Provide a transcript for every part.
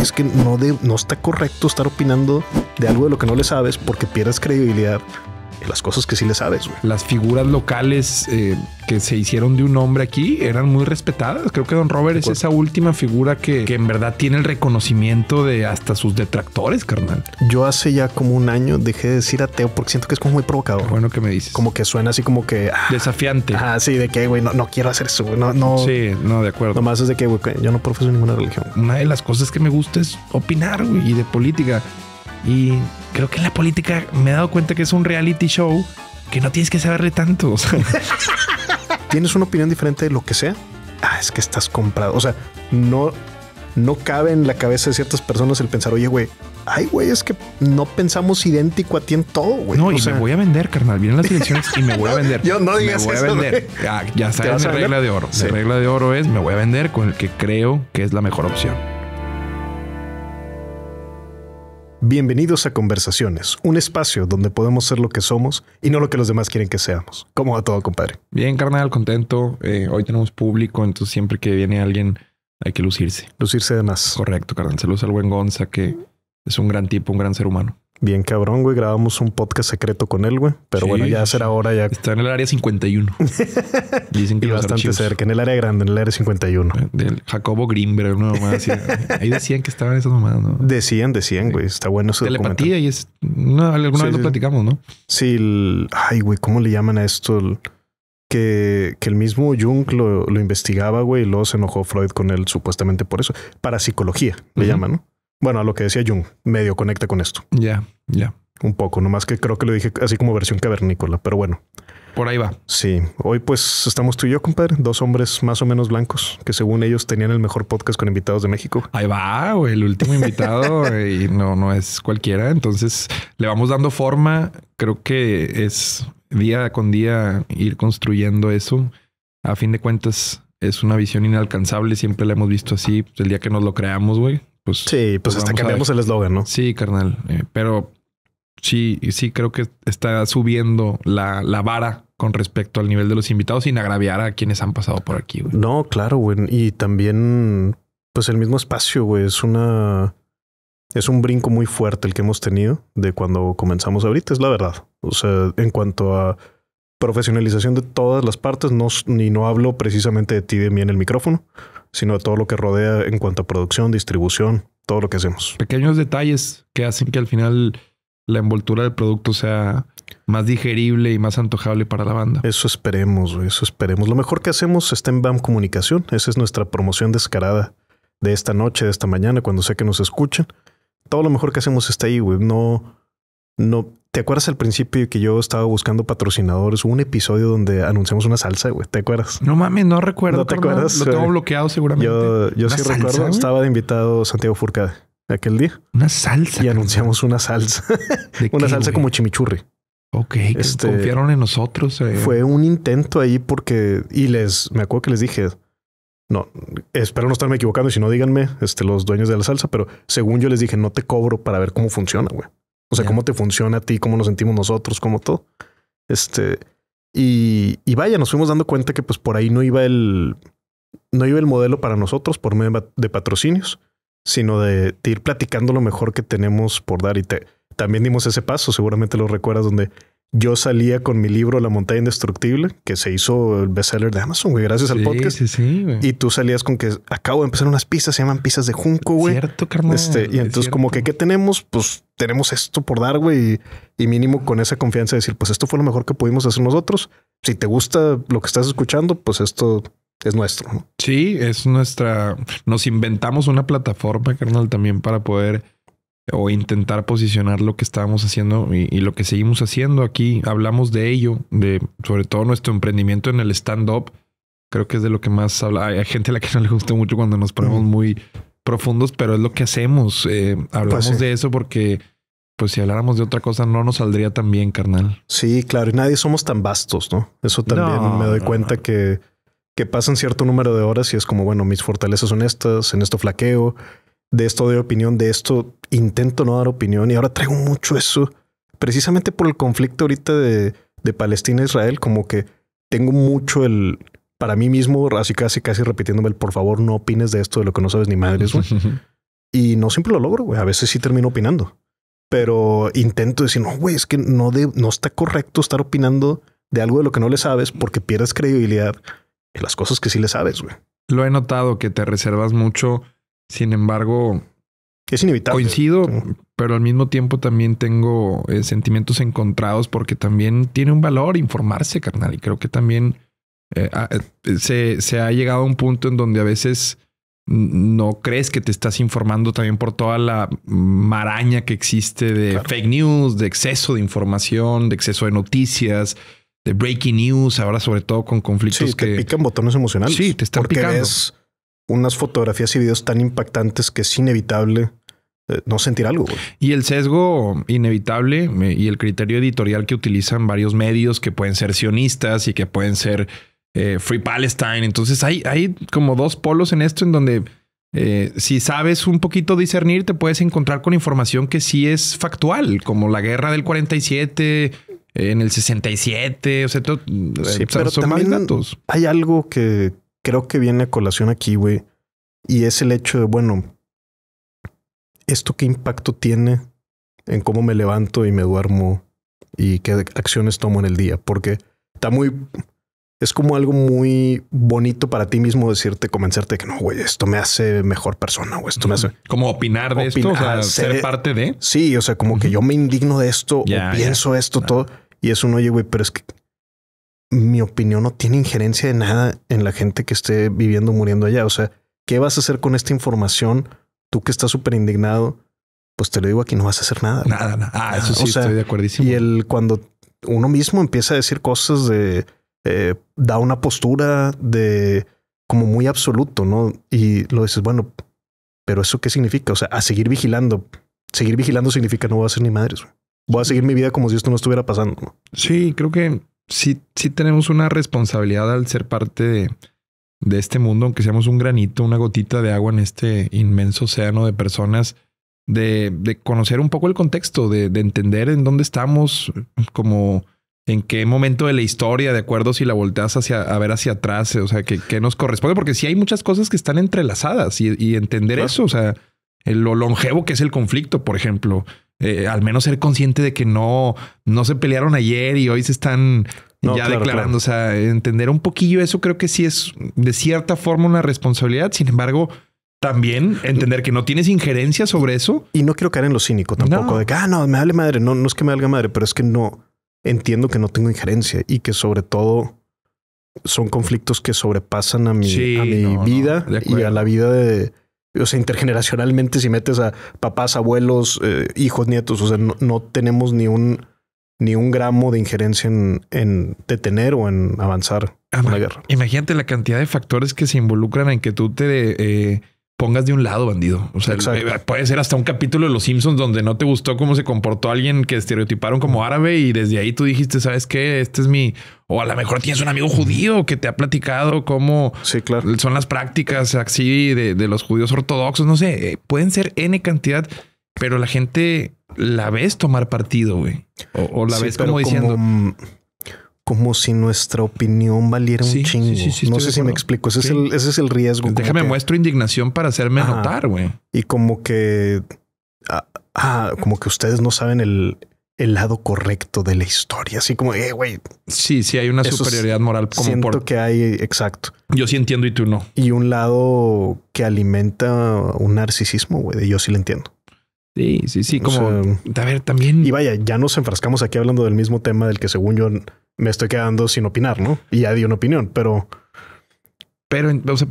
es que no, no está correcto estar opinando de algo de lo que no le sabes porque pierdes credibilidad las cosas que sí le sabes. Güey. Las figuras locales eh, que se hicieron de un hombre aquí eran muy respetadas. Creo que Don Robert es esa última figura que, en verdad tiene el reconocimiento de hasta sus detractores, carnal. Yo hace ya como un año dejé de decir ateo porque siento que es como muy provocador. bueno ¿qué me dices. Como que suena así como que... Ah, Desafiante. Ah, sí, de que, güey, no, quiero hacer eso, güey. No, no. Sí, no, de acuerdo. Nomás es de que, güey, yo no profeso ninguna religión. Una de las cosas que me gusta es opinar, güey, y de política. Y creo que en la política me he dado cuenta que es un reality show que no tienes que saberle tanto. ¿Tienes una opinión diferente de lo que sea? Ah, es que estás comprado. O sea, no, no cabe en la cabeza de ciertas personas el pensar, oye, güey, ay, güey, es que no pensamos idéntico a ti en todo, güey. No, y me voy a vender, carnal. Vienen las elecciones y me voy a vender. Yo no digas eso. Me voy a vender. ya sabes, mi regla de oro. la regla de oro es me voy a vender con el que creo que es la mejor opción. Bienvenidos a Conversaciones, un espacio donde podemos ser lo que somos y no lo que los demás quieren que seamos. ¿Cómo va todo, compadre? Bien, carnal, contento. Eh, hoy tenemos público, entonces siempre que viene alguien hay que lucirse. Lucirse de más. Correcto, carnal. Saludos al buen Gonza, que es un gran tipo, un gran ser humano. Bien cabrón, güey. Grabamos un podcast secreto con él, güey. Pero bueno, ya será ahora ya. Está en el área 51. Dicen que y bastante cerca, en el área grande, en el área 51. Eh, del Jacobo Grimberg. una Ahí decían que estaban esas nomás, ¿no? Decían, decían, güey. Está bueno eso. Telepatía y es. No, alguna vez lo platicamos, ¿no? Sí, el... ay, güey, ¿cómo le llaman a esto? Que, que, el mismo Jung lo, investigaba, güey, y luego se enojó Freud con él, supuestamente por eso. para psicología le llaman, ¿no? Bueno, a lo que decía Jung, medio conecta con esto. Ya, ya. Un poco, nomás que creo que lo dije así como versión cavernícola, pero bueno. Por ahí va. Sí, hoy pues estamos tú y yo, compadre, dos hombres más o menos blancos que según ellos tenían el mejor podcast con invitados de México. Ahí va, güey, el último invitado y no, no es cualquiera, entonces le vamos dando forma, creo que es día con día ir construyendo eso. A fin de cuentas es una visión inalcanzable, siempre la hemos visto así, pues, el día que nos lo creamos, güey, pues, sí, pues, pues hasta cambiamos el eslogan, ¿no? Sí, carnal. Eh, pero sí, sí creo que está subiendo la, la, vara con respecto al nivel de los invitados sin agraviar a quienes han pasado por aquí, güey. No, claro, güey. Y también, pues el mismo espacio, güey, es una. Es un brinco muy fuerte el que hemos tenido de cuando comenzamos ahorita, es la verdad. O sea, en cuanto a profesionalización de todas las partes, no, ni no hablo precisamente de ti de mí en el micrófono, sino de todo lo que rodea en cuanto a producción, distribución, todo lo que hacemos. Pequeños detalles que hacen que al final la envoltura del producto sea más digerible y más antojable para la banda. Eso esperemos, eso esperemos. Lo mejor que hacemos está en BAM Comunicación. Esa es nuestra promoción descarada de esta noche, de esta mañana, cuando sé que nos escuchan. Todo lo mejor que hacemos está ahí, güey. No, no, ¿Te acuerdas al principio que yo estaba buscando patrocinadores? Hubo un episodio donde anunciamos una salsa, güey. ¿Te acuerdas? No mames, no recuerdo. ¿No te acuerdas? Lo tengo bloqueado seguramente. Yo, yo sí recuerdo. Estaba de invitado Santiago Furcade aquel día. Una salsa. Y anunciamos una salsa. una salsa como chimichurri. Ok, este, confiaron en nosotros. Eh. Fue un intento ahí porque... Y les... Me acuerdo que les dije... No, espero no estarme equivocando y si no díganme este, los dueños de la salsa, pero según yo les dije, no te cobro para ver cómo funciona, güey. O sea, cómo te funciona a ti, cómo nos sentimos nosotros, cómo todo. Este, y, vaya, nos fuimos dando cuenta que pues por ahí no iba el, no iba el modelo para nosotros por medio de patrocinios, sino de, ir platicando lo mejor que tenemos por dar. Y también dimos ese paso, seguramente lo recuerdas, donde yo salía con mi libro La montaña indestructible, que se hizo el bestseller de Amazon, güey, gracias al podcast. Sí, sí, güey. Y tú salías con que acabo de empezar unas pistas, se llaman pistas de junco, güey. Cierto, carnal. Este, y entonces, como que, ¿qué tenemos? Pues tenemos esto por dar, güey. Y, mínimo con esa confianza de decir, pues esto fue lo mejor que pudimos hacer nosotros. Si te gusta lo que estás escuchando, pues esto es nuestro. ¿no? Sí, es nuestra. Nos inventamos una plataforma, carnal, también para poder o intentar posicionar lo que estábamos haciendo y, lo que seguimos haciendo aquí. Hablamos de ello, de sobre todo nuestro emprendimiento en el stand-up. Creo que es de lo que más habla. Hay gente a la que no le gusta mucho cuando nos ponemos muy profundos, pero es lo que hacemos. Eh, hablamos pues de eso porque, pues, si habláramos de otra cosa, no nos saldría tan bien, carnal. Sí, claro. Y nadie somos tan vastos, ¿no? Eso también me doy cuenta que, que pasan cierto número de horas y es como, bueno, mis fortalezas son estas, en esto flaqueo de esto de opinión, de esto intento no dar opinión y ahora traigo mucho eso, precisamente por el conflicto ahorita de, de Palestina-Israel, e como que tengo mucho el, para mí mismo, así casi, casi repitiéndome el, por favor, no opines de esto, de lo que no sabes ni madres, y no siempre lo logro, güey, a veces sí termino opinando, pero intento decir, no, güey, es que no, no está correcto estar opinando de algo de lo que no le sabes porque pierdes credibilidad en las cosas que sí le sabes, güey. Lo he notado que te reservas mucho sin embargo, es inevitable. Coincido, pero al mismo tiempo también tengo eh, sentimientos encontrados porque también tiene un valor informarse, carnal. Y creo que también eh, eh, se, se, ha llegado a un punto en donde a veces no crees que te estás informando también por toda la maraña que existe de fake news, de exceso de información, de exceso de noticias, de breaking news, ahora sobre todo con conflictos que... pican botones emocionales. Sí, te están unas fotografías y videos tan impactantes que es inevitable eh, no sentir algo. Y el sesgo inevitable y el criterio editorial que utilizan varios medios que pueden ser sionistas y que pueden ser eh, Free Palestine. Entonces hay, hay como dos polos en esto en donde eh, si sabes un poquito discernir te puedes encontrar con información que sí es factual, como la guerra del 47, en el 67, o sea, todo, más Hay algo que, creo que viene a colación aquí, güey, y es el hecho de, bueno, ¿esto qué impacto tiene en cómo me levanto y me duermo y qué acciones tomo en el día? Porque está muy... Es como algo muy bonito para ti mismo decirte, convencerte que no, güey, esto me hace mejor persona o esto me hace. Como opinar de esto, ser, parte de. Sí, o sea, como que yo me indigno de esto o pienso esto, todo. Y eso no oye, güey, pero es que mi opinión no tiene injerencia de nada en la gente que esté viviendo o muriendo allá. O sea, ¿qué vas a hacer con esta información? Tú que estás súper indignado, pues te lo digo aquí, no vas a hacer nada. Nada, nada. Ah, eso sí, estoy de acuerdísimo. Y el cuando uno mismo empieza a decir cosas de eh, da una postura de como muy absoluto, ¿no? Y lo dices, bueno, pero eso qué significa? O sea, a seguir vigilando. Seguir vigilando significa no voy a hacer ni madres. Voy a seguir mi vida como si esto no estuviera pasando. Sí, creo que sí, sí tenemos una responsabilidad al ser parte de, este mundo, aunque seamos un granito, una gotita de agua en este inmenso océano de personas, de, conocer un poco el contexto, de, entender en dónde estamos, como en qué momento de la historia, de acuerdo, si la volteas hacia, a ver hacia atrás, o sea, que, nos corresponde, porque sí hay muchas cosas que están entrelazadas y, entender eso, o sea, lo longevo que es el conflicto, por ejemplo, eh, al menos ser consciente de que no, no se pelearon ayer y hoy se están ya declarando. O sea, entender un poquillo eso creo que sí es de cierta forma una responsabilidad. Sin embargo, también entender que no tienes injerencia sobre eso. Y no quiero caer en lo cínico tampoco, de que, ah, no, me hable madre. No, no es que me valga madre, pero es que no entiendo que no tengo injerencia y que sobre todo son conflictos que sobrepasan a mi, mi vida y a la vida de o sea, intergeneracionalmente, si metes a papás, abuelos, eh, hijos, nietos, o sea, no, tenemos ni un, ni un gramo de injerencia en, detener o en avanzar en ah, guerra. Imagínate la cantidad de factores que se involucran en que tú te eh, pongas de un lado, bandido. O sea, eh, puede ser hasta un capítulo de Los Simpsons donde no te gustó cómo se comportó alguien que estereotiparon como árabe y desde ahí tú dijiste, ¿sabes qué? Este es mi... O a lo mejor tienes un amigo judío que te ha platicado cómo son las prácticas así de, los judíos ortodoxos. No sé, eh, pueden ser N cantidad, pero la gente la ves tomar partido, güey. O, la ves como diciendo como si nuestra opinión valiera un chingo. no sé si me explico. Ese, es el, ese es el riesgo. Déjame muestro indignación para hacerme notar, güey. Y como que. Ah, ah como que ustedes no saben el, lado correcto de la historia. Así como, eh, güey. Sí, sí, hay una superioridad moral. Como siento que hay, exacto. Yo sí entiendo y tú no. Y un lado que alimenta un narcisismo, güey, yo sí lo entiendo. Sí, sí, sí, como... a ver, también... Y vaya, ya nos enfrascamos aquí hablando del mismo tema del que según yo me estoy quedando sin opinar, ¿no? Y ya di una opinión, pero... Pero, o sea,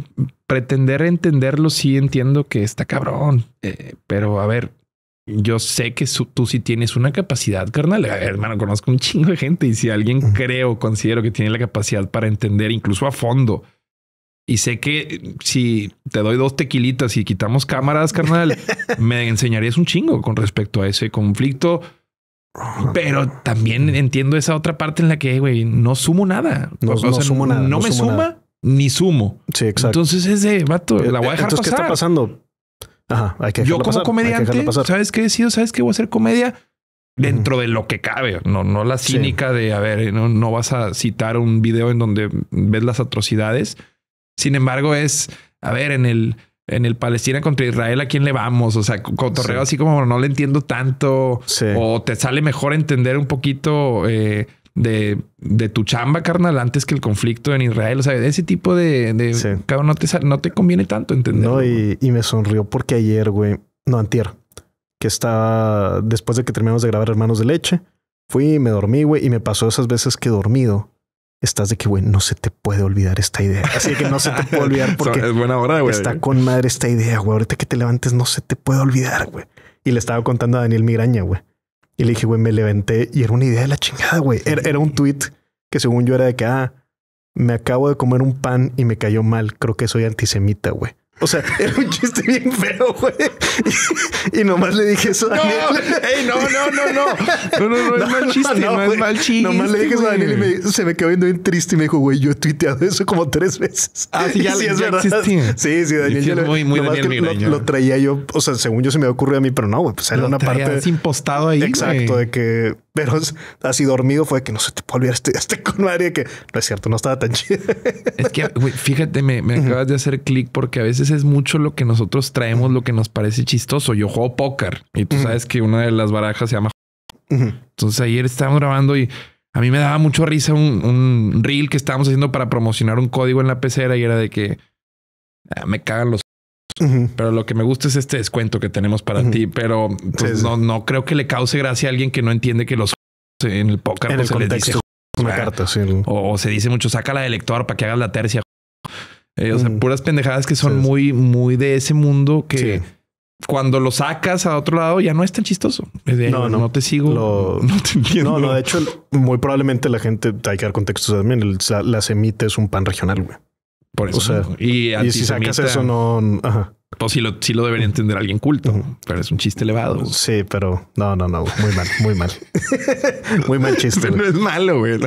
pretender entenderlo sí entiendo que está cabrón, eh, pero a ver, yo sé que tú sí tienes una capacidad, carnal. hermano, conozco un chingo de gente y si alguien creo, considero que tiene la capacidad para entender incluso a fondo. Y sé que eh, si te doy dos tequilitas y quitamos cámaras, carnal, me enseñarías un chingo con respecto a ese conflicto pero también entiendo esa otra parte en la que, güey, no sumo nada. No, sumo No, me suma ni sumo. Sí, exacto. Entonces ese vato, la voy ¿qué está pasando? Ajá, hay que Yo como comediante, ¿sabes qué decido? ¿Sabes qué? Voy a hacer comedia dentro de lo que cabe. No, no la cínica de, a ver, no vas a citar un video en donde ves las atrocidades. Sin embargo, es, a ver, en el en el Palestina contra Israel, ¿a quién le vamos? O sea, cotorreo así como no le entiendo tanto. O te sale mejor entender un poquito eh, de, tu chamba, carnal, antes que el conflicto en Israel. O sea, ese tipo de... no te, no te conviene tanto entender. No, y, me sonrió porque ayer, güey... No, antier. Que estaba... Después de que terminamos de grabar Hermanos de Leche, fui, y me dormí, güey, y me pasó esas veces que he dormido estás de que, güey, no se te puede olvidar esta idea. Así que no se te puede olvidar porque es buena hora, está con madre esta idea, güey. Ahorita que te levantes, no se te puede olvidar, güey. Y le estaba contando a Daniel Migraña, güey. Y le dije, güey, me levanté y era una idea de la chingada, güey. Era, era, un tweet que según yo era de que, ah, me acabo de comer un pan y me cayó mal. Creo que soy antisemita, güey. O sea, era un chiste bien feo, güey. Y nomás le dije eso a Daniel. No, ey, no, no, no, no. No, no, no, es mal chiste, no, es mal chiste. Nomás le dije eso a Daniel y me, se me quedó viendo bien triste y me dijo, güey, yo he tuiteado eso como tres veces. Ah, sí, ya, sí, es verdad. Sí, sí, Daniel. muy, lo, traía yo, o sea, según yo se me ocurrió a mí, pero no, güey, pues era una parte. impostado ahí. Exacto, de que, pero así dormido fue que no se te puede olvidar, estudiaste este con madre que no es cierto, no estaba tan chido. Es que, güey, fíjate, me, acabas de hacer clic porque a veces es mucho lo que nosotros traemos, lo que nos parece chistoso. Yo juego póker y tú sabes que una de las barajas se llama. Entonces ayer estábamos grabando y a mí me daba mucho risa un, reel que estábamos haciendo para promocionar un código en la pecera y era de que ah, me cagan los Pero lo que me gusta es este descuento que tenemos para ti, pero pues, No, no creo que le cause gracia a alguien que no entiende que los en el póker o, se dice mucho, la de lector para que hagas la tercia. Eh, o sea, mm. puras pendejadas que son muy, muy de ese mundo que cuando lo sacas a otro lado ya no es tan chistoso. no, no, no, te sigo. No te entiendo. No, de hecho, muy probablemente la gente hay que dar contexto también. El, la, la es un pan regional, güey. Por eso. O sea, y, y si sacas eso, no. Ajá. O si lo, si lo debería entender alguien culto, pero es un chiste elevado. Sí, pero no, no, no. Muy mal, muy mal. muy mal chiste. No es malo, güey.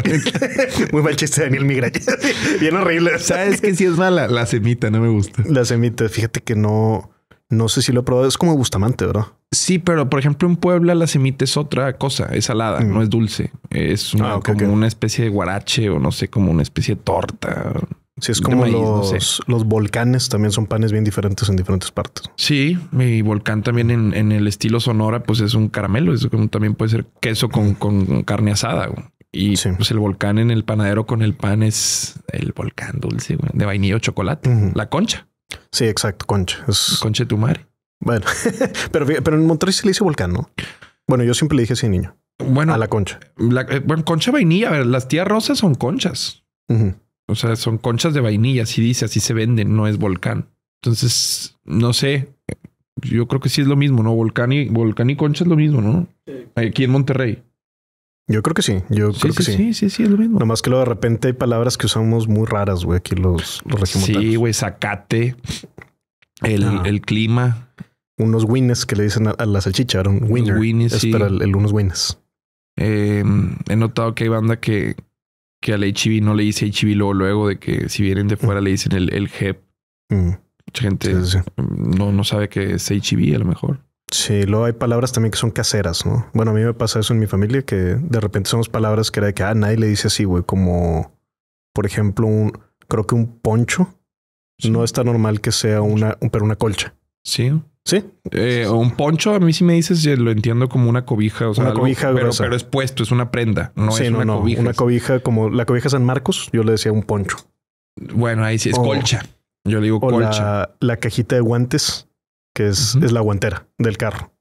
muy mal chiste Daniel Migra. Bien horrible. Sabes que si es mala la semita, no me gusta. La semita, fíjate que no, no sé si lo he probado. Es como Bustamante, ¿verdad? Sí, pero por ejemplo en Puebla la semita es otra cosa, es salada, mm. no es dulce. Es ah, como una especie de guarache o no sé, como una especie de torta. Sí, es como los, volcanes también son panes bien diferentes en diferentes partes. Sí, mi volcán también en, el estilo Sonora, pues es un caramelo. Eso también puede ser queso con, carne asada. Y pues el volcán en el panadero con el pan es el volcán dulce de vainilla o chocolate. La concha. Sí, exacto. Concha. Es... Concha de tu madre. Bueno, pero, pero en Monterrey se le dice volcán, ¿no? Bueno, yo siempre le dije así, niño. Bueno, a la concha. La, eh, bueno, concha vainilla. A ver, las tías rosas son conchas. O sea, son conchas de vainilla, así dice, así se venden, no es volcán. Entonces, no sé, yo creo que sí es lo mismo, ¿no? Volcán y, volcán y concha es lo mismo, ¿no? Aquí en Monterrey. Yo creo que sí, yo creo que sí. Sí, sí, sí, es lo mismo. Nomás que luego de repente hay palabras que usamos muy raras, güey, aquí los, los Sí, güey, sacate. el, el clima. Unos wines que le dicen a, la salchicha, un winner. es sí. para el, unos wines. Em, he notado que hay banda que, que al HIV no le dice HIV luego, luego de que si vienen de fuera le dicen el, el e mm. Mucha gente No, no sabe que es HIV a lo mejor. Sí, luego hay palabras también que son caseras, ¿no? Bueno, a mí me pasa eso en mi familia, que de repente somos palabras que era de que, ah, nadie le dice así, güey, como, por ejemplo, un, creo que un poncho no está normal que sea una, pero una colcha. Sí. Sí. Eh, un poncho, a mí sí me dices, lo entiendo como una cobija. O sea, una cobija pero, es puesto, es una prenda. No es una cobija. Una cobija como la cobija San Marcos, yo le decía un poncho. Bueno, ahí sí es colcha. Yo le digo colcha. La, cajita de guantes, que es, es la guantera del carro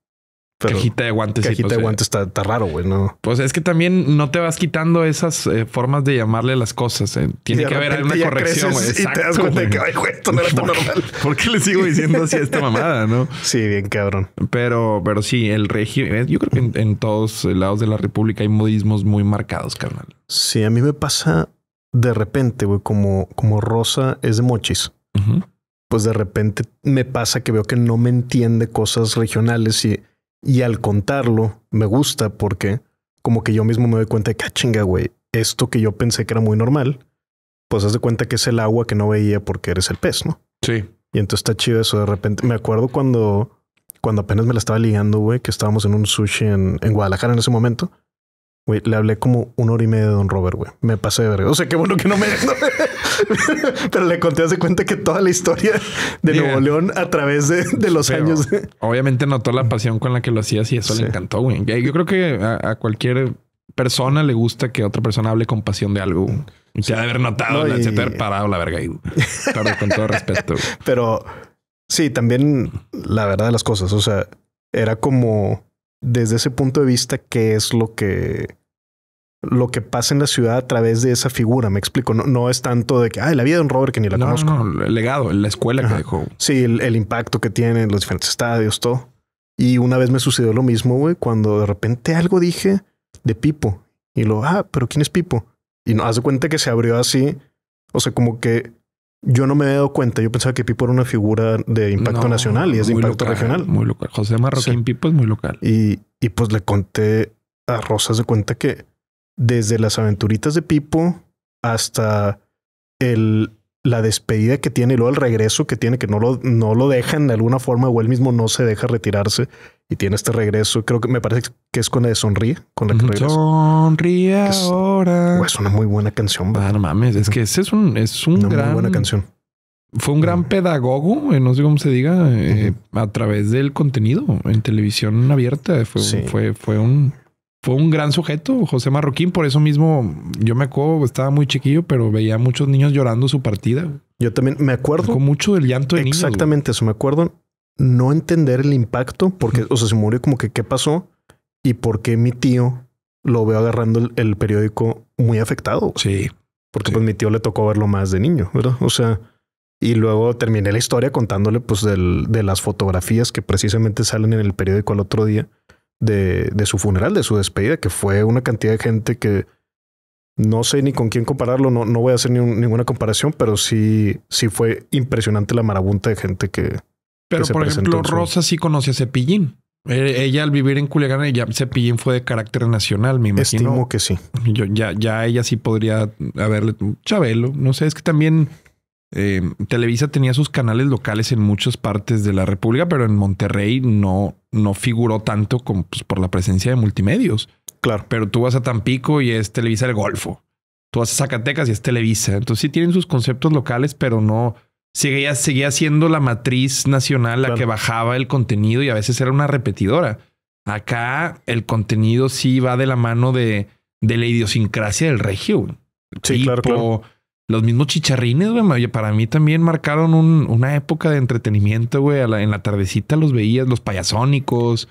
cajita de guantes. Cajita pues, de eh, guantes está, raro, güey. No. Pues es que también no te vas quitando esas eh, formas de llamarle las cosas. Eh. Tiene que haber una corrección, Y te das cuenta de que, esto no era tan normal. ¿Por qué le sigo diciendo así a esta mamada, no? Sí, bien cabrón. Pero, pero sí, el régimen. Yo creo que en, todos lados de la República hay modismos muy marcados, carnal. Sí, a mí me pasa de repente, güey, como, como Rosa es de mochis. Pues de repente me pasa que veo que no me entiende cosas regionales y y al contarlo, me gusta porque como que yo mismo me doy cuenta de que, ah, chinga, güey, esto que yo pensé que era muy normal, pues haz de cuenta que es el agua que no veía porque eres el pez, ¿no? Sí. Y entonces está chido eso de repente. Me acuerdo cuando, cuando apenas me la estaba ligando, güey, que estábamos en un sushi en, en Guadalajara en ese momento Güey, le hablé como una hora y media de Don Robert, güey. Me pasé de verga. O sea, qué bueno que no me... Pero le conté hace cuenta que toda la historia de Nuevo León a través de, los años... obviamente notó la pasión con la que lo hacías y eso le encantó, güey. Yo creo que a, cualquier persona le gusta que otra persona hable con pasión de algo. se ha de haber notado, se ha de haber parado la verga ahí. con todo respeto. Pero sí, también la verdad de las cosas. O sea, era como desde ese punto de vista, qué es lo que, lo que pasa en la ciudad a través de esa figura. Me explico. No, es tanto de que, ah, la vida de un Robert que ni la conozco. el legado, la escuela que dejó. Sí, el, impacto que tiene, los diferentes estadios, todo. Y una vez me sucedió lo mismo, güey, cuando de repente algo dije de Pipo. Y lo, ah, pero ¿quién es Pipo? Y no, haz de cuenta que se abrió así. O sea, como que yo no me he dado cuenta. Yo pensaba que Pipo era una figura de impacto nacional y es de impacto regional. Muy local. José Marroquín Pipo es muy local. Y, y pues le conté a Rosas de cuenta que desde las aventuritas de Pipo hasta el, la despedida que tiene y luego el regreso que tiene, que no lo, no lo dejan de alguna forma o él mismo no se deja retirarse y tiene este regreso. Creo que me parece que es con la de Sonríe, con la que Sonríe es, ahora. Es una muy buena canción. Ah, no mames, es que ese es un, es una muy buena canción. Fue un gran mm. pedagogo, eh, no sé cómo se diga, eh, a través del contenido en televisión abierta. Fue, fue, fue un fue un gran sujeto, José Marroquín. Por eso mismo, yo me acuerdo, estaba muy chiquillo, pero veía muchos niños llorando su partida. Yo también me acuerdo. mucho del llanto de Exactamente eso. Me acuerdo no entender el impacto, porque, o sea, se murió como que qué pasó y por qué mi tío lo veo agarrando el, periódico muy afectado. Sí. Porque pues mi tío le tocó verlo más de niño, ¿verdad? O sea, y luego terminé la historia contándole pues del, de las fotografías que precisamente salen en el periódico al otro día de, su funeral, de su despedida, que fue una cantidad de gente que no sé ni con quién compararlo, no, no voy a hacer ninguna comparación, pero sí, sí fue impresionante la marabunta de gente que, pero por ejemplo, Rosa sí conoce a Cepillín. Eh, ella al vivir en Culiacán, ya Cepillín fue de carácter nacional, me imagino. Estimo que sí. Yo, ya, ya ella sí podría haberle... Chabelo, no sé, es que también eh, Televisa tenía sus canales locales en muchas partes de la República, pero en Monterrey no, no figuró tanto como, pues, por la presencia de multimedios. Claro. Pero tú vas a Tampico y es Televisa del Golfo. Tú vas a Zacatecas y es Televisa. Entonces sí tienen sus conceptos locales, pero no seguía, seguía siendo la matriz nacional la que bajaba el contenido y a veces era una repetidora. Acá el contenido sí va de la mano de, de la idiosincrasia del regio. Sí, claro, claro, Los mismos chicharrines, güey, para mí también marcaron una época de entretenimiento, güey. en la tardecita los veías, los payasónicos.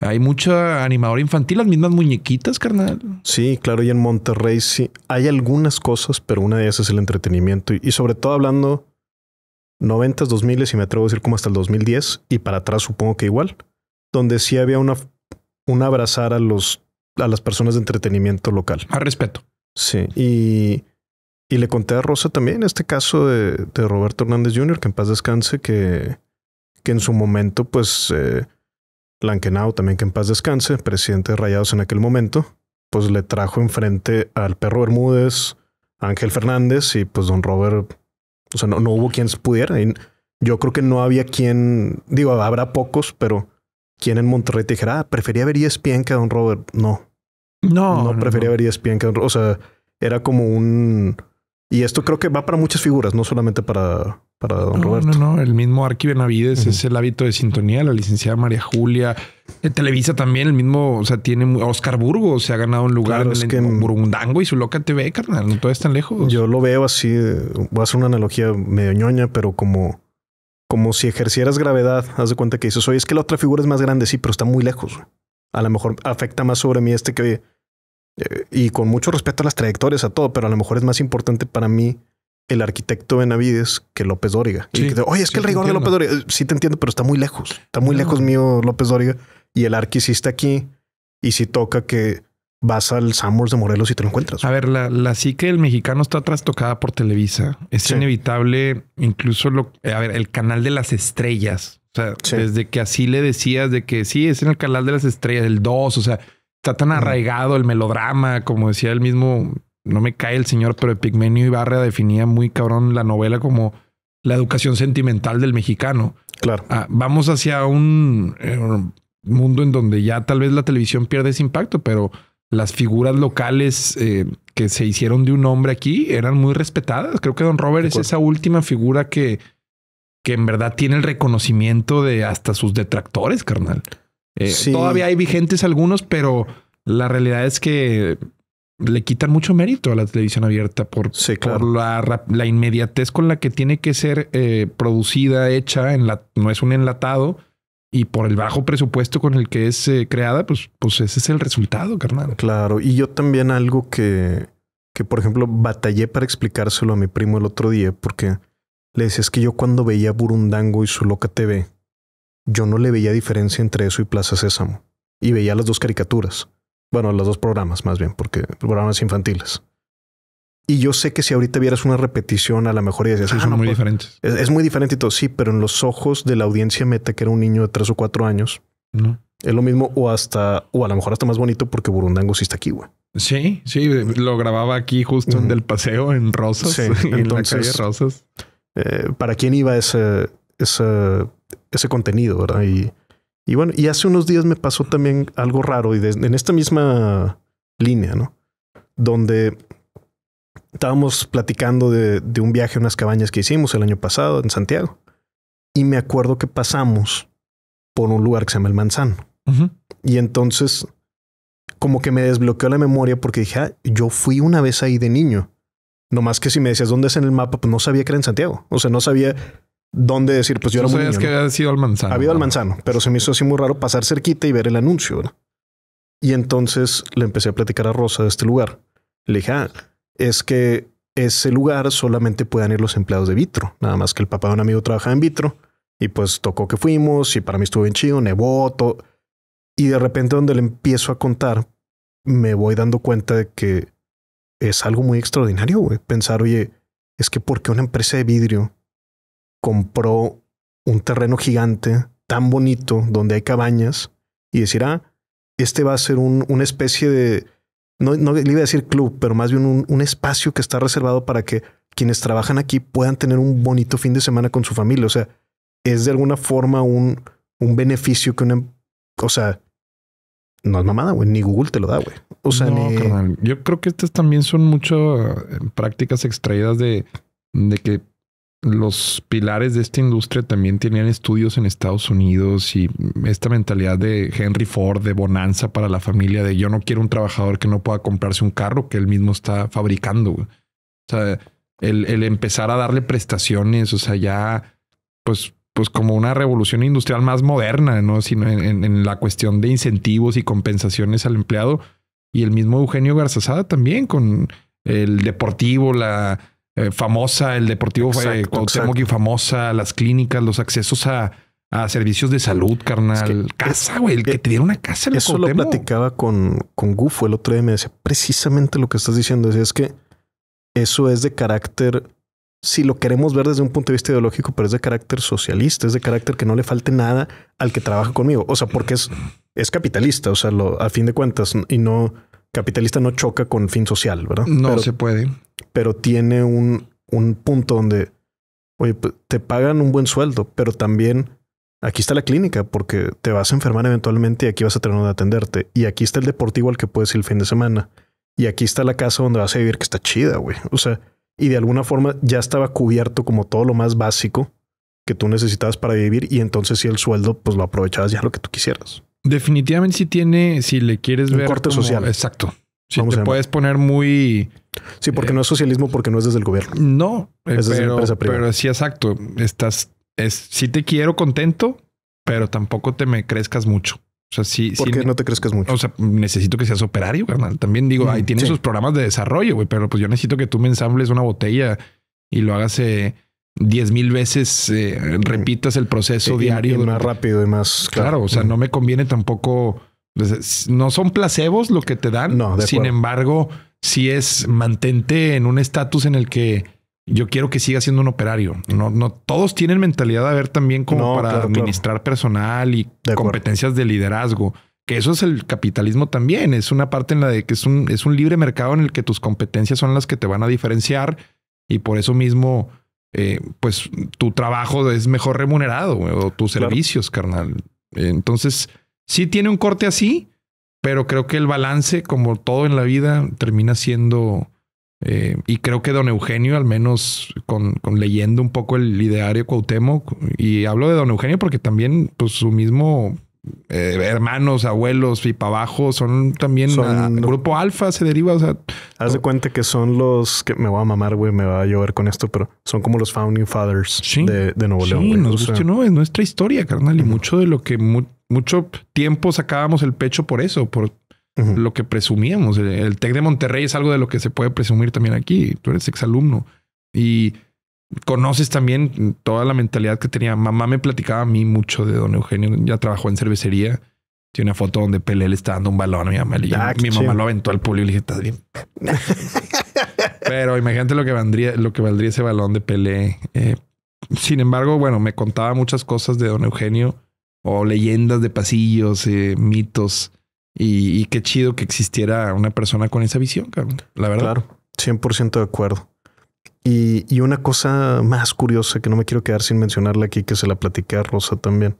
Hay mucha animadora infantil, las mismas muñequitas, carnal. Sí, claro, y en Monterrey sí hay algunas cosas, pero una de ellas es el entretenimiento. y sobre todo hablando 90s, 2000 y me atrevo a decir como hasta el 2010 y para atrás supongo que igual, donde sí había una, un abrazar a, los, a las personas de entretenimiento local. A respeto. Sí, y, y le conté a Rosa también este caso de, de Roberto Hernández Jr., que en paz descanse, que, que en su momento, pues, eh, también, que en paz descanse, presidente de Rayados en aquel momento, pues le trajo enfrente al perro Bermúdez, Ángel Fernández y pues don Robert o sea, no, hubo quien pudiera. yo creo que no había quien, digo, habrá pocos, pero quien en Monterrey te dijera, ah, prefería ver ESPN que a Don Robert. No. No. No, prefería ver ver que a Don Robert. O sea, era como un y esto creo que va para muchas figuras, no solamente para, para don no, Roberto. No, no, el mismo Arqui Benavides es el hábito de sintonía, la licenciada María Julia, eh, Televisa también, el mismo, o sea, tiene Oscar Burgo se ha ganado un lugar en el que Burundango y su loca TV, carnal, no todo es tan lejos. Yo lo veo así, voy a hacer una analogía medio ñoña, pero como, como si ejercieras gravedad, haz de cuenta que dices, oye, es que la otra figura es más grande, sí, pero está muy lejos. A lo mejor afecta más sobre mí este que y con mucho respeto a las trayectorias, a todo, pero a lo mejor es más importante para mí el arquitecto Benavides que López Dóriga. Oye, es que el rigor de López Dóriga, sí te entiendo, pero está muy lejos, está muy lejos mío López Dóriga y el arqui está aquí y si toca que vas al Samuels de Morelos y te lo encuentras. A ver, la, la que el mexicano está trastocada por Televisa. Es inevitable, incluso lo, eh, a ver, el canal de las estrellas. O sea, desde que así le decías de que sí, es en el canal de las estrellas, el 2, o sea, está tan arraigado el melodrama, como decía el mismo, no me cae el señor, pero Epigmenio Ibarra definía muy cabrón la novela como la educación sentimental del mexicano. Claro. Ah, vamos hacia un, eh, mundo en donde ya tal vez la televisión pierde ese impacto, pero las figuras locales eh, que se hicieron de un hombre aquí eran muy respetadas. Creo que Don Robert es esa última figura que, que en verdad tiene el reconocimiento de hasta sus detractores, carnal. Eh, todavía hay vigentes algunos, pero la realidad es que le quitan mucho mérito a la televisión abierta por, la, la, inmediatez con la que tiene que ser eh, producida, hecha, en la, no es un enlatado y por el bajo presupuesto con el que es eh, creada, pues, pues ese es el resultado, carnal. Claro, y yo también algo que, que, por ejemplo, batallé para explicárselo a mi primo el otro día, porque le decía, es que yo cuando veía Burundango y su loca TV, yo no le veía diferencia entre eso y Plaza Sésamo. Y veía las dos caricaturas. Bueno, los dos programas más bien, porque programas infantiles. Y yo sé que si ahorita vieras una repetición, a lo mejor y decías... Ah, son muy pues, diferentes. Es, muy diferente y todo, sí, pero en los ojos de la audiencia meta, que era un niño de tres o cuatro años, es lo mismo o hasta... O a lo mejor hasta más bonito porque Burundango sí está aquí, güey. Sí, sí, lo grababa aquí justo en el paseo, en Rosas, entonces, Rosas. Eh, ¿Para quién iba ese, ese ese contenido, ¿verdad? Y, bueno, y hace unos días me pasó también algo raro y en esta misma línea, ¿no? Donde estábamos platicando de, un viaje a unas cabañas que hicimos el año pasado en Santiago. Y me acuerdo que pasamos por un lugar que se llama El Manzano. Y entonces, como que me desbloqueó la memoria porque dije, ah, yo fui una vez ahí de niño. No más que si me decías dónde es en el mapa, pues no sabía que era en Santiago. O sea, no sabía dónde decir, pues yo era muy niño, que había sido al manzano. Había al manzano, pero se me hizo así muy raro pasar cerquita y ver el anuncio. Y entonces le empecé a platicar a Rosa de este lugar. Le dije, ah, es que ese lugar solamente puedan ir los empleados de Vitro. Nada más que el papá de un amigo trabaja en Vitro y pues tocó que fuimos y para mí estuvo bien chido, nevó, todo. Y de repente donde le empiezo a contar, me voy dando cuenta de que es algo muy extraordinario, güey. Pensar, oye, es que porque una empresa de vidrio compró un terreno gigante, tan bonito, donde hay cabañas, y decir, ah, este va a ser un, una especie de, no, le iba a decir club, pero más bien un, espacio que está reservado para que quienes trabajan aquí puedan tener un bonito fin de semana con su familia. O sea, es de alguna forma un, un beneficio que una... O sea, no es mamada, güey. Ni Google te lo da, güey. O sea, Yo creo que estas también son muchas eh, prácticas extraídas de, de que los pilares de esta industria también tenían estudios en Estados Unidos y esta mentalidad de Henry Ford, de bonanza para la familia, de yo no quiero un trabajador que no pueda comprarse un carro que él mismo está fabricando. O sea, el, empezar a darle prestaciones, o sea, ya, pues, pues como una revolución industrial más moderna, ¿no? Sino en, en la cuestión de incentivos y compensaciones al empleado. Y el mismo Eugenio Garzazada también con el deportivo, la eh, famosa, el Deportivo eh, famosa, las clínicas, los accesos a, servicios de salud, carnal. casa, güey. El que te diera una casa. Eso lo platicaba con, con Gufo el otro día. y Me decía precisamente lo que estás diciendo. es que eso es de carácter, si lo queremos ver desde un punto de vista ideológico, pero es de carácter socialista, es de carácter que no le falte nada al que trabaja conmigo. O sea, porque es, es capitalista, o sea, lo, a fin de cuentas, y no capitalista no choca con fin social, ¿verdad? No se puede pero tiene un, un punto donde, oye, pues, te pagan un buen sueldo, pero también aquí está la clínica porque te vas a enfermar eventualmente y aquí vas a tener donde atenderte. Y aquí está el deportivo al que puedes ir el fin de semana. Y aquí está la casa donde vas a vivir que está chida, güey. O sea, y de alguna forma ya estaba cubierto como todo lo más básico que tú necesitabas para vivir y entonces si el sueldo pues lo aprovechabas ya lo que tú quisieras. Definitivamente si tiene, si le quieres Un Corte social. Exacto. Si te puedes poner muy Sí, porque eh, no es socialismo, porque no es desde el gobierno. No, es desde la empresa privada. Pero sí, exacto. Estás, es, sí te quiero contento, pero tampoco te me crezcas mucho. O sea, sí. ¿Por qué no te crezcas mucho? O sea, necesito que seas operario, carnal. También digo, ahí mm, tienes sus programas de desarrollo, güey, pero pues yo necesito que tú me ensambles una botella y lo hagas. Eh, diez mil veces eh, mm. repitas el proceso diario. Y más rápido y más. Claro, o sea, no me conviene tampoco no son placebos lo que te dan. Sin embargo, si es mantente en un estatus en el que yo quiero que siga siendo un operario. No, no todos tienen mentalidad de ver también como para administrar personal y competencias de liderazgo. Que eso es el capitalismo también. Es una parte en la de que es un, es un libre mercado en el que tus competencias son las que te van a diferenciar y por eso mismo, eh, pues tu trabajo es mejor remunerado o tus servicios, carnal. Entonces, sí tiene un corte así, pero creo que el balance, como todo en la vida, termina siendo... Eh, y creo que don Eugenio, al menos con, leyendo un poco el ideario Cuauhtémoc, y hablo de don Eugenio porque también pues, su mismo eh, hermanos, abuelos y para abajo son también ah, grupo alfa se deriva. O sea, haz de cuenta que son los que me voy a mamar, güey, me va a llover con esto, pero son como los founding fathers de, Nuevo León. Sí, nos no, es nuestra historia, carnal, y mucho de lo que mucho tiempo sacábamos el pecho por eso, por lo que presumíamos. El, TEC de Monterrey es algo de lo que se puede presumir también aquí. Tú eres ex alumno y conoces también toda la mentalidad que tenía. Mamá me platicaba a mí mucho de don Eugenio. Ya trabajó en cervecería. Tiene una foto donde Pelé le está dando un balón a mi mamá. Ah, mi mamá lo aventó al público y le dije, ¿estás bien? Pero imagínate lo que valdría, lo que valdría ese balón de Pelé. Eh. sin embargo, bueno, me contaba muchas cosas de don Eugenio o leyendas de pasillos, eh, mitos. Y, qué chido que existiera una persona con esa visión, La verdad. Claro, 100% de acuerdo. Y, una cosa más curiosa que no me quiero quedar sin mencionarla aquí, que se la platiqué a Rosa también.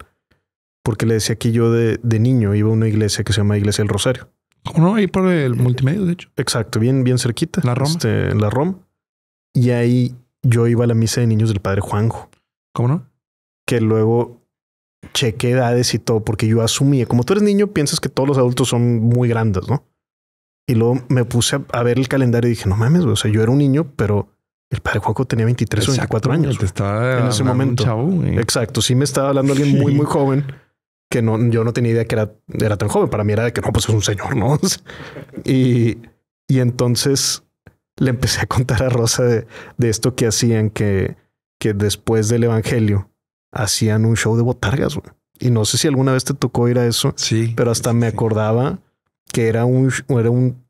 Porque le decía que yo de, niño iba a una iglesia que se llama Iglesia del Rosario. ¿Cómo No, ahí por el eh, multimedia, de hecho. Exacto, bien, bien cerquita. La Roma. Este, la rom Y ahí yo iba a la misa de niños del padre Juanjo. ¿Cómo no? Que luego cheque edades y todo, porque yo asumía, como tú eres niño, piensas que todos los adultos son muy grandes, ¿no? Y luego me puse a, ver el calendario y dije, no mames, o sea, yo era un niño, pero el padre Juanjo tenía 23 o 24 años. en ese momento. Exacto. Sí me estaba hablando alguien muy, muy joven que no, yo no tenía idea que era, era tan joven. Para mí era de que no, pues es un señor, ¿no? y, y entonces le empecé a contar a Rosa de, de esto que hacían, que, que después del evangelio hacían un show de botargas, Y no sé si alguna vez te tocó ir a eso. Sí. Pero hasta me acordaba que era un, era un,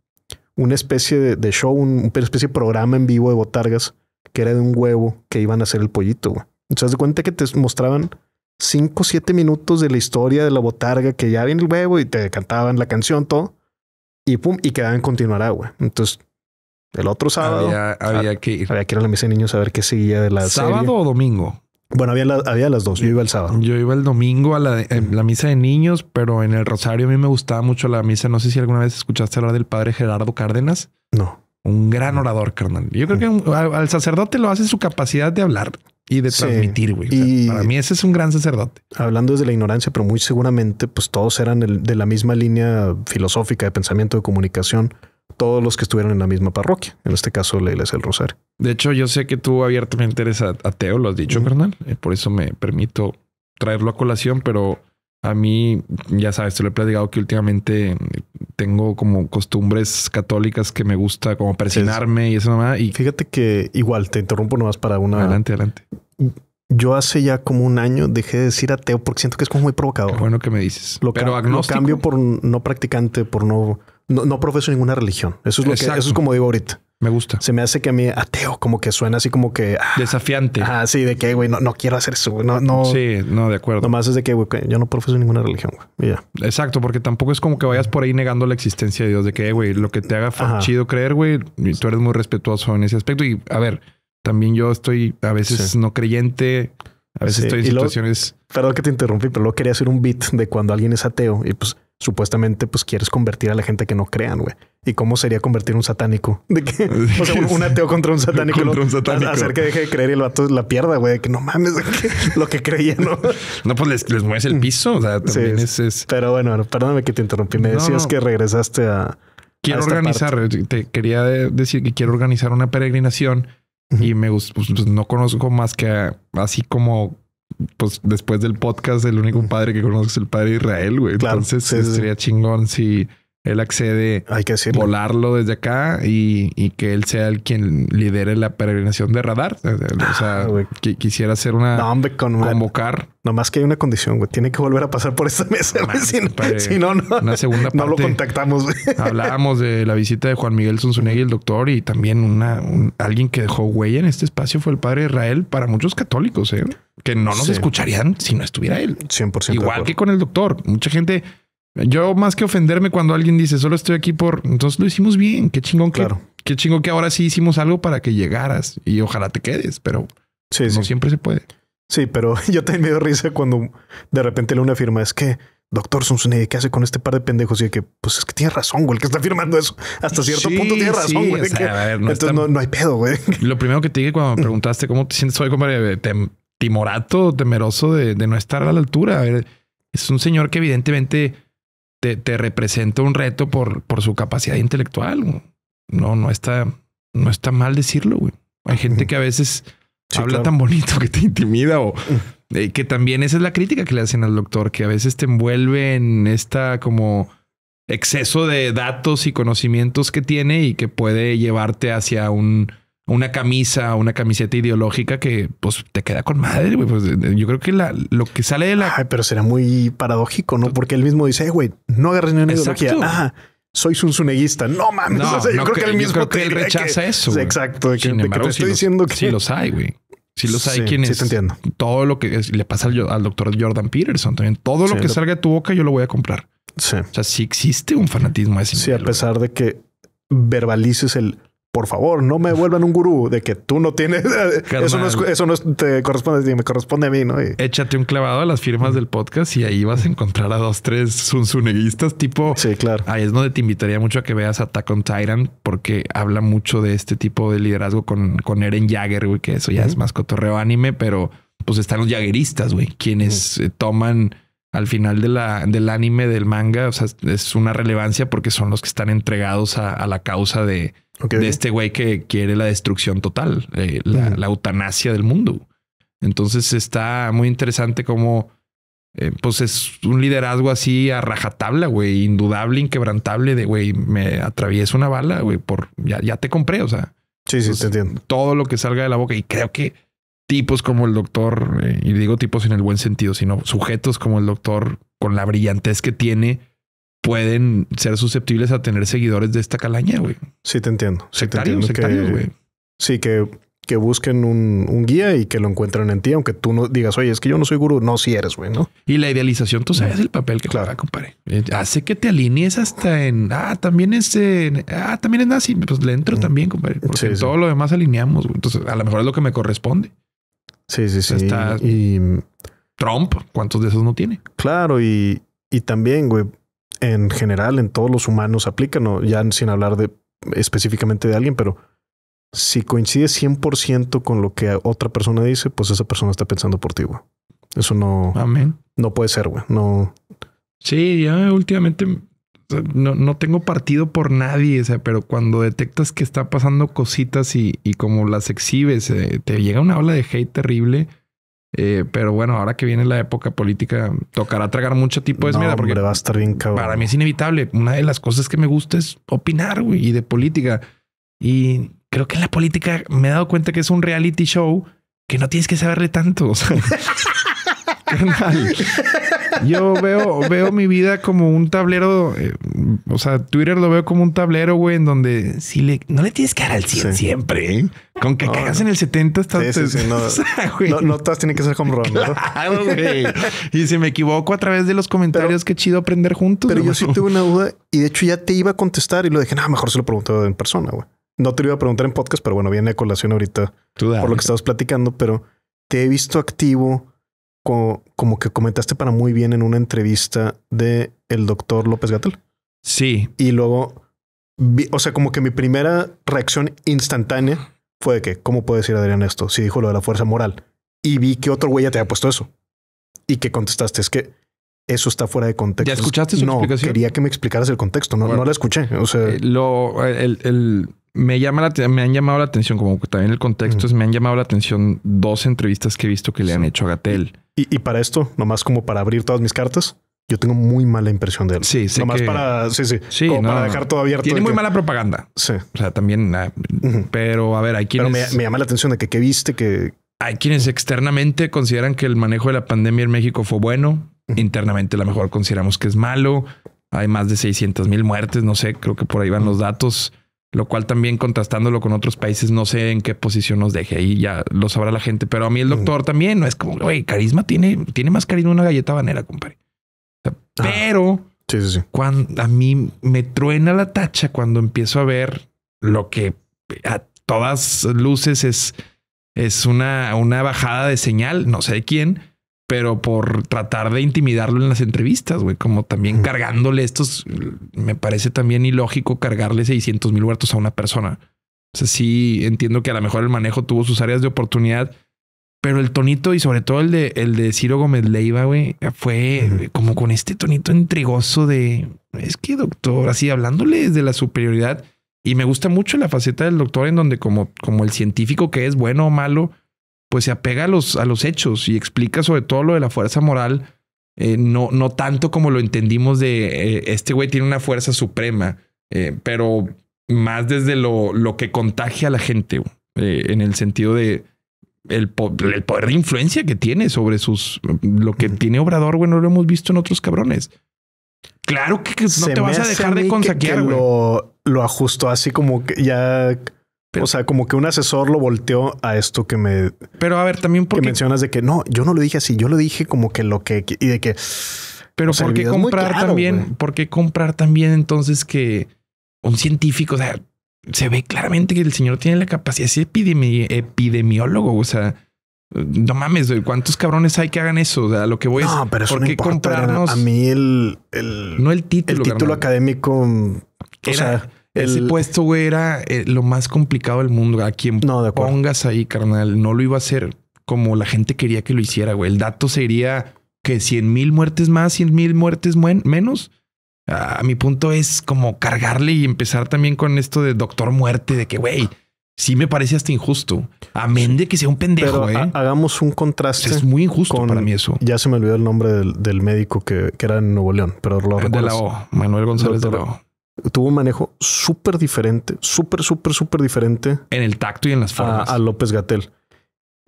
una especie de, show, un, una especie de programa en vivo de botargas que era de un huevo que iban a hacer el pollito, güey. Entonces, de cuenta que te mostraban cinco, o 7 minutos de la historia de la botarga que ya viene el huevo y te cantaban la canción, todo. Y pum, y quedaban continuará, güey. Entonces, el otro sábado. Había, que ir. que a la mesa de niños a ver qué seguía de la ¿Sábado o domingo? Bueno, había, había las dos. Yo iba el sábado. Yo iba el domingo a la, misa de niños, pero en el Rosario a mí me gustaba mucho la misa. No sé si alguna vez escuchaste hablar del padre Gerardo Cárdenas. No. Un gran orador, carnal. Yo creo que al, sacerdote lo hace su capacidad de hablar y de transmitir, güey. para mí ese es un gran sacerdote. Hablando desde la ignorancia, pero muy seguramente, pues todos eran de la misma línea filosófica de pensamiento de comunicación todos los que estuvieron en la misma parroquia, en este caso la Iglesia del Rosario. De hecho, yo sé que tú abiertamente eres ateo, lo has dicho, Bernal. Eh, por eso me permito traerlo a colación, pero a mí, ya sabes, te lo he platicado que últimamente eh, tengo como costumbres católicas que me gusta como presionarme y eso nomás. Y... Fíjate que igual, te interrumpo nomás para una... Adelante, adelante. Yo hace ya como un año dejé de decir ateo porque siento que es como muy provocador. bueno que me dices. Lo, Pero cambio por no practicante, por no no, no profeso ninguna religión. Eso es lo que, eso es como digo ahorita. Me gusta. Se me hace que a mí ateo, como que suena así como que ah, desafiante. Ah, sí, de que güey, no, quiero hacer eso. No, no. Sí, no, de acuerdo. Nomás es de que güey, yo no profeso ninguna religión. Güey. Exacto, porque tampoco es como que vayas por ahí negando la existencia de Dios, de que eh, güey, lo que te haga chido creer, güey, tú eres muy respetuoso en ese aspecto. Y a ver, también yo estoy a veces no creyente. A veces estoy en situaciones. perdón que te interrumpí, pero luego quería hacer un beat de cuando alguien es ateo y pues supuestamente pues quieres convertir a la gente que no crean, güey. ¿Y cómo sería convertir un satánico? ¿De qué? O sea, un, ateo contra un satánico. contra un satánico. Hacer que deje de creer y el vato la pierda, güey. Que no mames lo que creía, ¿no? no, pues les, mueves el mm. piso. O sea, también es, Pero bueno, perdóname que te interrumpí. Me decías que regresaste a... Quiero organizar, te quería decir que quiero organizar una peregrinación y me gusta, pues, pues, no conozco más que así como pues después del podcast, el único padre que conozco es el padre de Israel, güey. Entonces sería chingón si él accede Hay volarlo desde acá y, que él sea el quien lidere la peregrinación de radar. Eh, eh, o sea, ah, quisiera hacer una convocar. Nomás que hay una condición, güey. Tiene que volver a pasar por esta mesa. si, no, no, una segunda parte, no lo contactamos. Hablábamos de la visita de Juan Miguel y el doctor, y también una, alguien que dejó huella en este espacio fue el padre Israel para muchos católicos, ¿eh? que no nos escucharían si no estuviera él. 100%. Igual que con el doctor. Mucha gente yo más que ofenderme cuando alguien dice, solo estoy aquí por... Entonces lo hicimos bien, qué chingón claro. que... Qué chingón que ahora sí hicimos algo para que llegaras y ojalá te quedes, pero sí, no siempre se puede. Sí, pero yo también me dio risa cuando de repente le una afirma, es que... Doctor Sunsunede, ¿qué hace con este par de pendejos? Y de que, pues es que tiene razón, güey, el que está firmando eso. Hasta cierto punto tiene razón, güey. entonces no, hay pedo, güey. Lo primero que te dije cuando me preguntaste cómo te sientes hoy, compadre, timorato, temeroso de, no estar a la altura. A ver, es un señor que evidentemente te, representa un reto por, por su capacidad intelectual. No, no está, no está mal decirlo, güey. Hay gente que a veces habla tan bonito que te intimida o eh, que también esa es la crítica que le hacen al doctor, que a veces te envuelve en esta como exceso de datos y conocimientos que tiene y que puede llevarte hacia un una camisa, una camiseta ideológica que pues te queda con madre, güey. Pues, yo creo que la, lo que sale de la... Ay, pero será muy paradójico, ¿no? Porque él mismo dice, eh, güey, no agarres ni una ideología. Ajá. sois un No mames. No, yo creo que, que él mismo creo rechaza eso. Exacto. De que, estoy si diciendo los, que. Sí, los hay, güey. Si los hay quién quienes. Sí, te entiendo. Todo lo que le pasa al, doctor Jordan Peterson también. Todo lo que salga de tu boca, yo lo voy a comprar. Sí. O sea, sí existe un fanatismo así. Sí, a pesar de que verbalices el por favor, no me vuelvan un gurú de que tú no tienes. eso no, es, eso no te corresponde, me corresponde a mí, ¿no? Échate un clavado a las firmas del podcast y ahí vas a encontrar a dos, tres sunsuneguistas tipo. Sí, claro. Ahí es donde te invitaría mucho a que veas Attack on Tyrant porque habla mucho de este tipo de liderazgo con, con Eren Jagger, güey, que eso ya es más cotorreo anime, pero pues están los jagueristas, güey, quienes eh, toman al final de la, del anime, del manga, o sea, es una relevancia porque son los que están entregados a la causa de de este güey que quiere la destrucción total, eh, la, eutanasia del mundo. Entonces está muy interesante como, eh, pues es un liderazgo así a rajatabla, güey, indudable, inquebrantable de, güey, me atraviesa una bala, güey, por, ya, ya te compré, o sea. Sí, sí, entiendo. Todo lo que salga de la boca y creo que tipos como el doctor, eh, y digo tipos en el buen sentido, sino sujetos como el doctor, con la brillantez que tiene, pueden ser susceptibles a tener seguidores de esta calaña, güey. Sí, te entiendo. Sí, sectarios, güey. Sí, que, que busquen un, guía y que lo encuentren en ti, aunque tú no digas, oye, es que yo no soy gurú. No, si sí eres, güey, ¿no? Y la idealización, tú sabes el papel que claro. juega, compadre. Eh, hace que te alinees hasta en, ah, también es, en, ah, también es nazi. Pues le entro también, compadre. Porque todo lo demás alineamos, Entonces, a lo mejor es lo que me corresponde. Sí, sí, sí. Está y... Trump, ¿cuántos de esos no tiene? Claro, y, y también, güey, en general, en todos los humanos aplica, ¿no? ya sin hablar de específicamente de alguien, pero si coincide 100% con lo que otra persona dice, pues esa persona está pensando por ti, güey. Eso no, Amén. no puede ser, güey. No. Sí, ya últimamente no, tengo partido por nadie, o sea, pero cuando detectas que está pasando cositas y, como las exhibes, eh, te llega una ola de hate terrible. Eh, pero bueno, ahora que viene la época política, tocará tragar mucho tipo de no, Porque Para mí es inevitable. Una de las cosas que me gusta es opinar, güey, y de política. Y creo que en la política me he dado cuenta que es un reality show que no tienes que saberle tanto. O sea, Yo veo, veo mi vida como un tablero. Eh, o sea, Twitter lo veo como un tablero, güey, en donde si le, no le tienes que dar al 100 siempre. ¿eh? Con que cagas en el 70 estás... no, no, todas tienen que ser home run. Y si me equivoco a través de los comentarios, qué chido aprender juntos. Pero yo sí tuve una duda y de hecho ya te iba a contestar y lo dije, nada, mejor se lo pregunté en persona, güey. No te lo iba a preguntar en podcast, pero bueno, viene a colación ahorita por lo que estabas platicando, pero te he visto activo como que comentaste para muy bien en una entrevista de el doctor López Gatel. Sí. Y luego, o sea, como que mi primera reacción instantánea fue de que, ¿cómo puede decir Adrián esto? Si dijo lo de la fuerza moral. Y vi que otro güey ya te había puesto eso. Y que contestaste, es que eso está fuera de contexto. ¿Ya escuchaste su no, Quería que me explicaras el contexto, no, no la escuché. O sea, eh, lo, el, me, llama la, me han llamado la atención, como que también el contexto es, me han llamado la atención dos entrevistas que he visto que le han hecho a Gatel. Y, para esto, nomás como para abrir todas mis cartas, yo tengo muy mala impresión de él. Sí, sí. Nomás para, sí, para dejar todo abierto. Tiene muy mala propaganda. Sí. O sea, también, ah, pero a ver, hay quienes... Pero me, llama la atención de que qué viste, que... Hay quienes externamente consideran que el manejo de la pandemia en México fue bueno. Internamente a lo mejor consideramos que es malo. Hay más de 600 mil muertes, no sé, creo que por ahí van los datos lo cual también contrastándolo con otros países, no sé en qué posición nos deje, ahí ya lo sabrá la gente, pero a mí el mm. doctor también no es como, güey, carisma tiene, tiene más carisma una galleta banera, compadre. pero sí, Cuando a mí me truena la tacha cuando empiezo a ver lo que a todas luces es, es una, una bajada de señal, no sé de quién, pero por tratar de intimidarlo en las entrevistas, güey, como también cargándole estos, me parece también ilógico cargarle 600 mil huertos a una persona. O sea, sí entiendo que a lo mejor el manejo tuvo sus áreas de oportunidad, pero el tonito y sobre todo el de, el de Ciro Gómez Leiva, güey, fue como con este tonito intrigoso de, es que doctor, así hablándole de la superioridad. Y me gusta mucho la faceta del doctor en donde como, como el científico que es bueno o malo, pues se apega a los, a los hechos y explica sobre todo lo de la fuerza moral, eh, no, no tanto como lo entendimos de eh, este güey tiene una fuerza suprema, eh, pero más desde lo, lo, que contagia a la gente, en el sentido de el, poder de influencia que tiene sobre sus... Lo que tiene Obrador, güey, no lo hemos visto en otros cabrones. Claro que, no te vas a dejar de consaquear, güey. Lo, lo ajustó así como que ya o sea, como que un asesor lo volteó a esto que me. Pero a ver, también porque. Que mencionas de que no, yo no lo dije así, yo lo dije como que lo que. Y de que. Pero ¿por qué comprar también? ¿Por qué comprar también entonces que un científico, o sea, se ve claramente que el señor tiene la capacidad, de ser epidemiólogo, o sea, no mames, ¿cuántos cabrones hay que hagan eso? O lo que voy no, es, pero es A mí el, el título, académico, o sea, ese puesto, güey, era eh, lo más complicado del mundo. A quien pongas ahí, carnal, no lo iba a hacer como la gente quería que lo hiciera, güey. El dato sería que 100 mil muertes más, 100 mil muertes menos. A mi punto es como cargarle y empezar también con esto de doctor muerte, de que, güey, sí me parece hasta injusto. Amén de que sea un pendejo, eh. Hagamos un contraste. es muy injusto para mí eso. Ya se me olvidó el nombre del, médico que, era en Nuevo León, pero lo De la O, Manuel González de la O tuvo un manejo súper diferente, súper, súper, súper diferente. En el tacto y en las formas. A, López Gatel.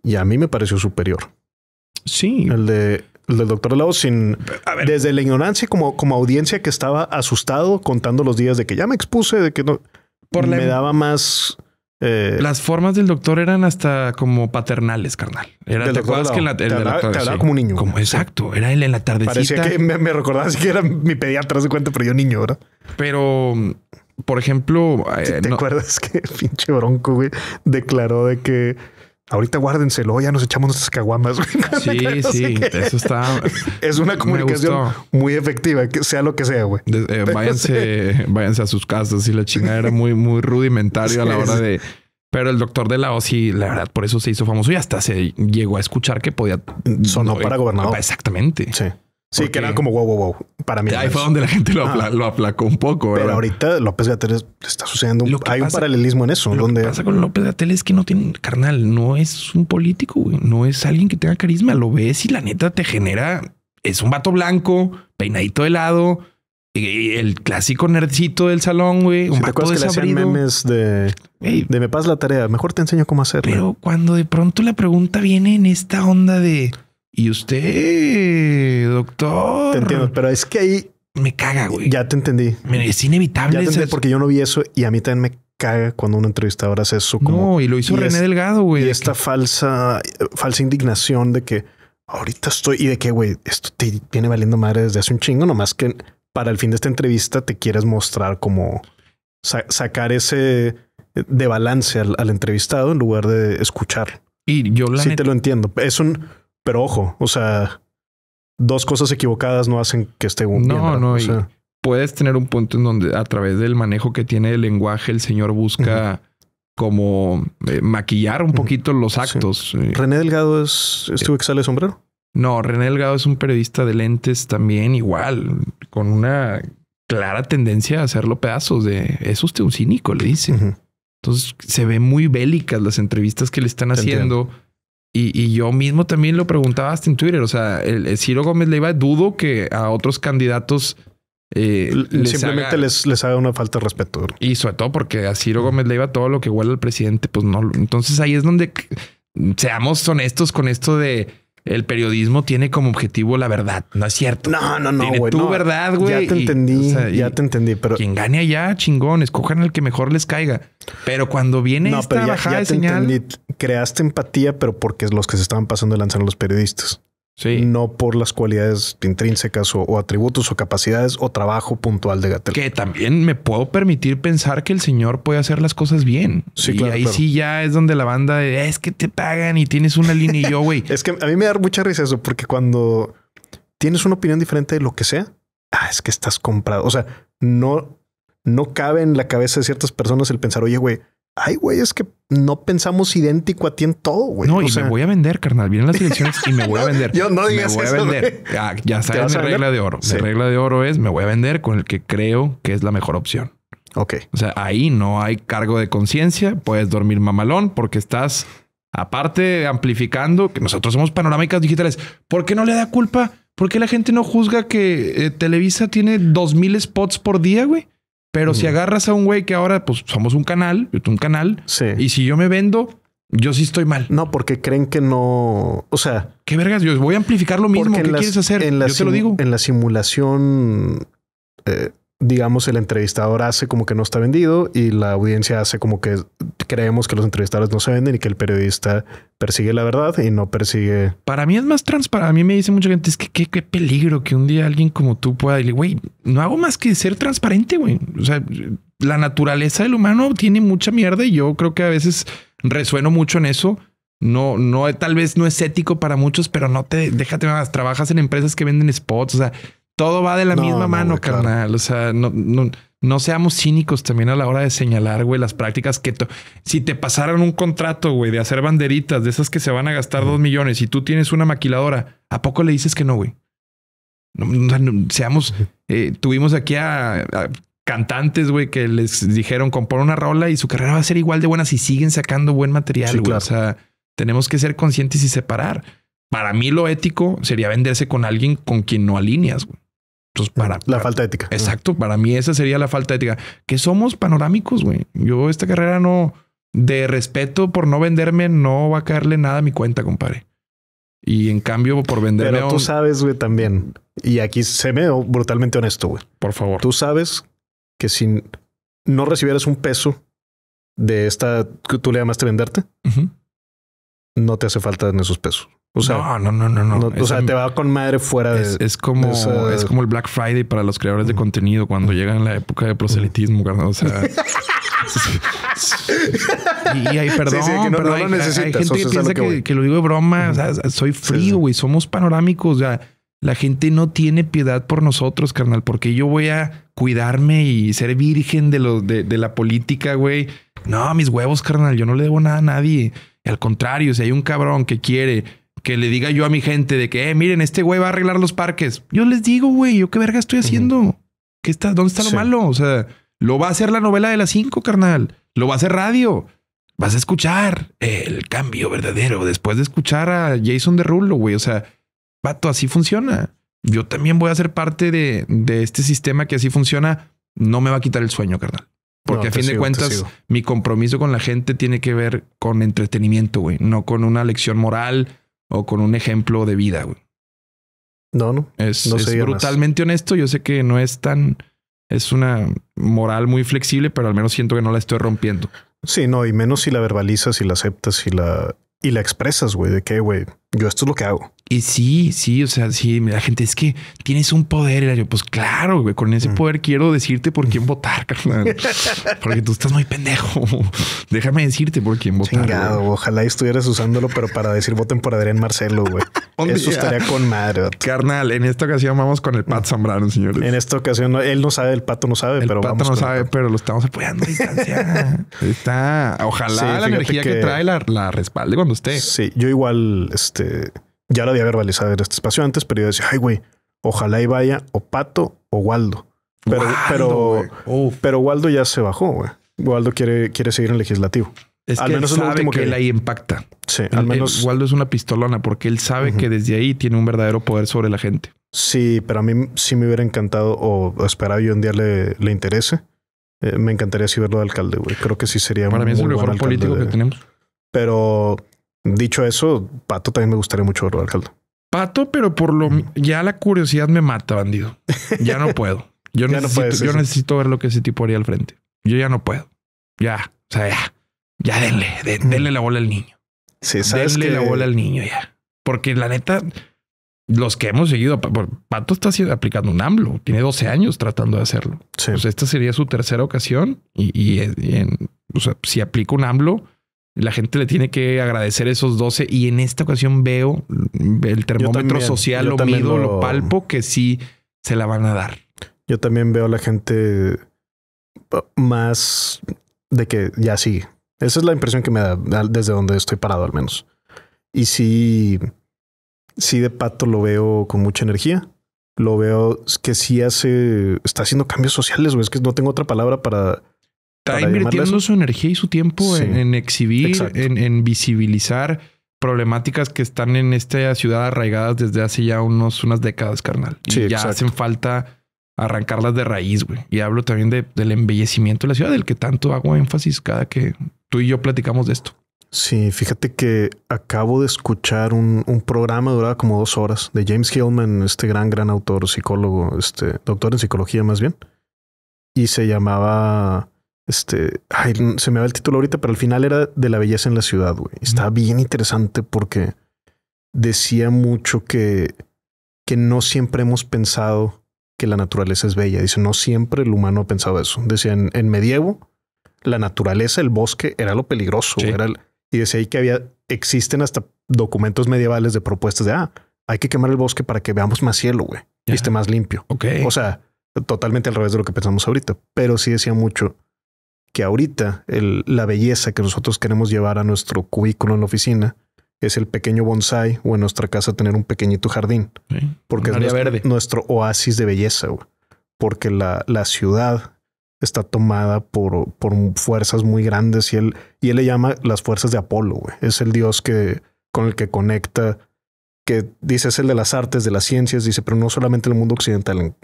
Y a mí me pareció superior. Sí. El de el del doctor Lau, sin desde la ignorancia como, como audiencia que estaba asustado contando los días de que ya me expuse, de que no por me em- daba más eh, las formas del doctor eran hasta como paternales, carnal. Era, ¿Te acuerdas la, como un niño? Como, exacto, era él en la tardecita. Parecía que me, recordaba así que era mi pediatra, se cuenta, pero yo niño, ¿verdad? Pero, por ejemplo... Eh, ¿Te, acuerdas que pinche bronco, declaró de que Ahorita guárdenselo, ya nos echamos nuestras caguamas. Sí, sí, eso está. Es una comunicación muy efectiva, que sea lo que sea, güey. Eh, váyanse, váyanse a sus casas y la china era muy, muy rudimentario a la hora de. Pero el doctor de la OSI, la verdad, por eso se hizo famoso y hasta se llegó a escuchar que podía. Sonó para gobernador. Exactamente. Sí. Sí, que era como wow, wow, wow. Para mí. Ahí fue donde la gente lo, aplacó un poco. Pero ahorita López Gatel está sucediendo. hay un paralelismo en eso. Lo donde... que pasa con López Gatel es que no tiene carnal, no es un político, No es alguien que tenga carisma. Lo ves y la neta te genera. Es un vato blanco, peinadito de lado, el clásico nerdcito del salón, güey. Un te acuerdas que le hacían memes de, de me pasas la tarea, mejor te enseño cómo hacerlo. Pero cuando de pronto la pregunta viene en esta onda de y usted, doctor. Te entiendo, pero es que ahí me caga, güey. Ya te entendí. es inevitable. Ya porque yo no vi eso y a mí también me caga cuando un entrevistador hace eso. Como, no, y lo hizo René Delgado, güey. Y esta falsa, falsa indignación de que ahorita estoy y de que, güey, esto te viene valiendo madre desde hace un chingo, nomás que para el fin de esta entrevista te quieres mostrar como sacar ese eh, de balance al, entrevistado en lugar de escuchar. Y yo la sí te lo entiendo. Es un pero ojo, o sea, dos cosas equivocadas no hacen que esté un. No, no, o puedes tener un punto en donde a través del manejo que tiene el lenguaje, el señor busca. como eh, maquillar un poquito los actos. Eh. René Delgado es, tu sale eh, sombrero. No, René Delgado es un periodista de lentes también igual, con una clara tendencia a hacerlo pedazos de es usted un cínico, le dice. Entonces se ve muy bélicas las entrevistas que le están haciendo. Y, y, yo mismo también lo preguntaba hasta en Twitter. O sea, el, Ciro Gómez iba dudo que a otros candidatos eh, simplemente les, les, haga una falta de respeto. Y sobre todo porque a Ciro Gómez iba todo lo que huele al presidente, pues no. Entonces ahí es donde seamos honestos con esto de el periodismo tiene como objetivo la verdad, no es cierto. No, no, no. Tiene tu verdad, güey. Ya te entendí, ya te entendí. Pero quien gane allá, chingón, escojan el que mejor les caiga. Pero cuando viene esta ya, bajada te entendí. creaste empatía, pero porque es los que se estaban pasando lanzaron los periodistas. No por las cualidades intrínsecas o, atributos o capacidades o trabajo puntual de Gatel. Que también me puedo permitir pensar que el señor puede hacer las cosas bien. Sí, y ahí sí ya es donde la banda es que te pagan y tienes una línea y yo, güey. es que a mí me da mucha risa eso porque cuando tienes una opinión diferente de lo que sea, ah, es que estás comprado. O sea, no, no cabe en la cabeza de ciertas personas el pensar, oye, güey, ay, güey, es que no pensamos idéntico a ti en todo, güey. No, y me voy a vender, carnal. Vienen las elecciones y me voy a vender. Yo no digas eso, ah, Ya, sabes mi regla de oro. La Mi regla de oro es me voy a vender con el que creo que es la mejor opción. Ok. O sea, ahí no hay cargo de conciencia. Puedes dormir mamalón porque estás, aparte, amplificando que nosotros somos panorámicas digitales. ¿Por qué no le da culpa? ¿Por qué la gente no juzga que eh, Televisa tiene 2000 spots por día, güey? Pero si agarras a un güey que ahora, pues somos un canal, un canal, y si yo me vendo, yo sí estoy mal. No, porque creen que no. O sea, qué vergas, yo voy a amplificar lo mismo. ¿Qué quieres hacer? En la yo te lo digo. En la simulación eh, digamos, el entrevistador hace como que no está vendido y la audiencia hace como que creemos que los entrevistadores no se venden y que el periodista persigue la verdad y no persigue. Para mí es más transparente. A mí me dice mucha gente, es que qué, peligro que un día alguien como tú pueda le güey, no hago más que ser transparente, güey. O sea, la naturaleza del humano tiene mucha mierda y yo creo que a veces resueno mucho en eso. No, no, tal vez no es ético para muchos, pero no te, déjate más, trabajas en empresas que venden spots, o sea, todo va de la misma mano, carnal. O sea, no, seamos cínicos también a la hora de señalar, güey, las prácticas que si te pasaran un contrato, güey, de hacer banderitas, de esas que se van a gastar dos millones y tú tienes una maquiladora, ¿a poco le dices que no, güey? seamos, eh, tuvimos aquí a, cantantes, güey, que les dijeron compor una rola y su carrera va a ser igual de buena si siguen sacando buen material, güey. O sea, tenemos que ser conscientes y separar. Para mí lo ético sería venderse con alguien con quien no alineas, güey. Pues, la falta ética. Exacto. Para mí, esa sería la falta ética. Que somos panorámicos, güey. Yo, esta carrera no de respeto por no venderme, no va a caerle nada a mi cuenta, compadre. Y en cambio, por venderme. Pero tú sabes, güey, también. Y aquí se me brutalmente honesto, güey. Por favor. Tú sabes que si no recibieras un peso de esta que tú le llamaste venderte, no te hace falta en esos pesos. O sea, no, no, no, no. o sea, te va con madre fuera de. Es, es como, es como el Black Friday para los creadores de contenido cuando llegan la época de proselitismo, carnal. O sea. y, hay perdón, hay, gente que piensa que, lo digo de broma. O sea, soy frío, güey. somos panorámicos. O la gente no tiene piedad por nosotros, carnal, porque yo voy a cuidarme y ser virgen de, de la política, güey. No, mis huevos, carnal. Yo no le debo nada a nadie. Al contrario, si hay un cabrón que quiere que le diga yo a mi gente de que, eh, miren, este güey va a arreglar los parques. Yo les digo, güey, yo qué verga estoy haciendo. ¿Qué está, ¿Dónde está lo malo? O sea, lo va a hacer la novela de las cinco, carnal. Lo va a hacer radio. Vas a escuchar el cambio verdadero después de escuchar a Jason de Rulo, güey. O sea, vato, así funciona. Yo también voy a ser parte de, este sistema que así funciona. No me va a quitar el sueño, carnal. Porque a fin de cuentas, mi compromiso con la gente tiene que ver con entretenimiento, güey, no con una lección moral, o con un ejemplo de vida, güey. No, no. Es, brutalmente honesto. Yo sé que no es tan. Es una moral muy flexible, pero al menos siento que no la estoy rompiendo. Sí, no, y menos si la verbalizas y la aceptas y la, y la expresas, güey, de qué, güey. Yo esto es lo que hago. Y sí, sí, o sea, sí, la gente es que tienes un poder. yo, pues claro, güey, con ese mm. poder quiero decirte por quién votar, carnal. Porque tú estás muy pendejo. Déjame decirte por quién votar. Chingado, ojalá estuvieras usándolo, pero para decir voten por Adrián Marcelo, güey. Eso estaría con madre. Carnal, en esta ocasión vamos con el Pat Zambrano, señores. En esta ocasión, él no sabe, el pato no sabe, pero vamos no con sabe, el... pero lo estamos apoyando a distancia. Está, ojalá la energía que, trae la, la respalde cuando esté. Sí, yo igual, este este, ya lo había verbalizado en este espacio antes, pero yo decía, ay, güey, ojalá y vaya o Pato o Waldo. Pero, Waldo, pero, Waldo ya se bajó, güey. Waldo quiere, quiere seguir en legislativo. al menos él es lo que, él ahí impacta. Sí, al menos. Waldo es una pistolona porque él sabe que desde ahí tiene un verdadero poder sobre la gente. Sí, pero a mí sí me hubiera encantado o esperaba yo un día le, le interese. Eh, me encantaría si verlo de alcalde, güey. Creo que sí sería Para mí es el mejor político que tenemos. Pero Dicho eso, Pato también me gustaría mucho verlo al caldo. Pato, pero por lo ya la curiosidad me mata, bandido. Ya no puedo. Yo, necesito, yo necesito, ver lo que ese tipo haría al frente. Yo ya no puedo. Ya, o sea, ya, ya denle, mm. denle la bola al niño. Sí, sabes denle la bola al niño ya. Porque la neta, los que hemos seguido, Pato está aplicando un AMLO, tiene 12 años tratando de hacerlo. esta sería su tercera ocasión y, eh, si aplica un AMLO, la gente le tiene que agradecer esos 12 y en esta ocasión veo el termómetro social, lo mido, lo... palpo, que sí se la van a dar. Yo también veo a la gente más de que ya sí. Esa es la impresión que me da desde donde estoy parado al menos. Y sí, sí de pato lo veo con mucha energía. Lo veo que sí hace, está haciendo cambios sociales, o Es que no tengo otra palabra para está invirtiendo su energía y su tiempo en, exhibir, en, visibilizar problemáticas que están en esta ciudad arraigadas desde hace ya unos, unas décadas, carnal. ya hacen falta arrancarlas de raíz, güey. Y hablo también del embellecimiento de la ciudad, del que tanto hago énfasis cada que tú y yo platicamos de esto. Sí, fíjate que acabo de escuchar un, un programa duraba como dos horas de James Hillman, este gran, gran autor, psicólogo, este doctor en psicología más bien, y se llamaba este, ay, se me va el título ahorita, pero al final era de la belleza en la ciudad, güey. Está bien interesante porque decía mucho que, que no siempre hemos pensado que la naturaleza es bella. Dice, no siempre el humano ha pensado eso. Decía, en, medievo, la naturaleza, el bosque, era lo peligroso. Era y decía ahí que había, existen hasta documentos medievales de propuestas de, ah, hay que quemar el bosque para que veamos más cielo, güey. Y esté más limpio. O sea, totalmente al revés de lo que pensamos ahorita. Pero sí decía mucho que ahorita la belleza que nosotros queremos llevar a nuestro cubículo en la oficina es el pequeño bonsai o en nuestra casa tener un pequeñito jardín. porque es nuestro, oasis de belleza, Porque la, la, ciudad está tomada por, por fuerzas muy grandes y él, y le llama las fuerzas de Apolo, Es el dios que, con el que conecta, que dice es el de las artes, de las ciencias, dice, pero no solamente el mundo occidental, en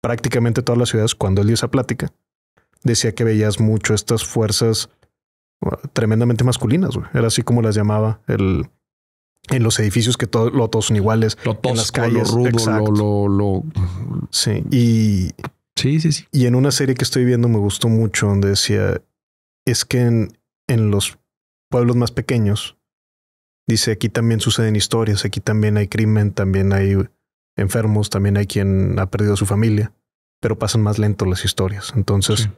prácticamente todas las ciudades, cuando él dio esa plática, decía que veías mucho estas fuerzas uh, tremendamente masculinas, Era así como las llamaba el, en los edificios que todos todos son iguales, en las calles, lo sí, y sí, sí, Y en una serie que estoy viendo me gustó mucho donde decía es que en, en los pueblos más pequeños dice aquí también suceden historias, aquí también hay crimen, también hay enfermos, también hay quien ha perdido a su familia, pero pasan más lento las historias. Entonces,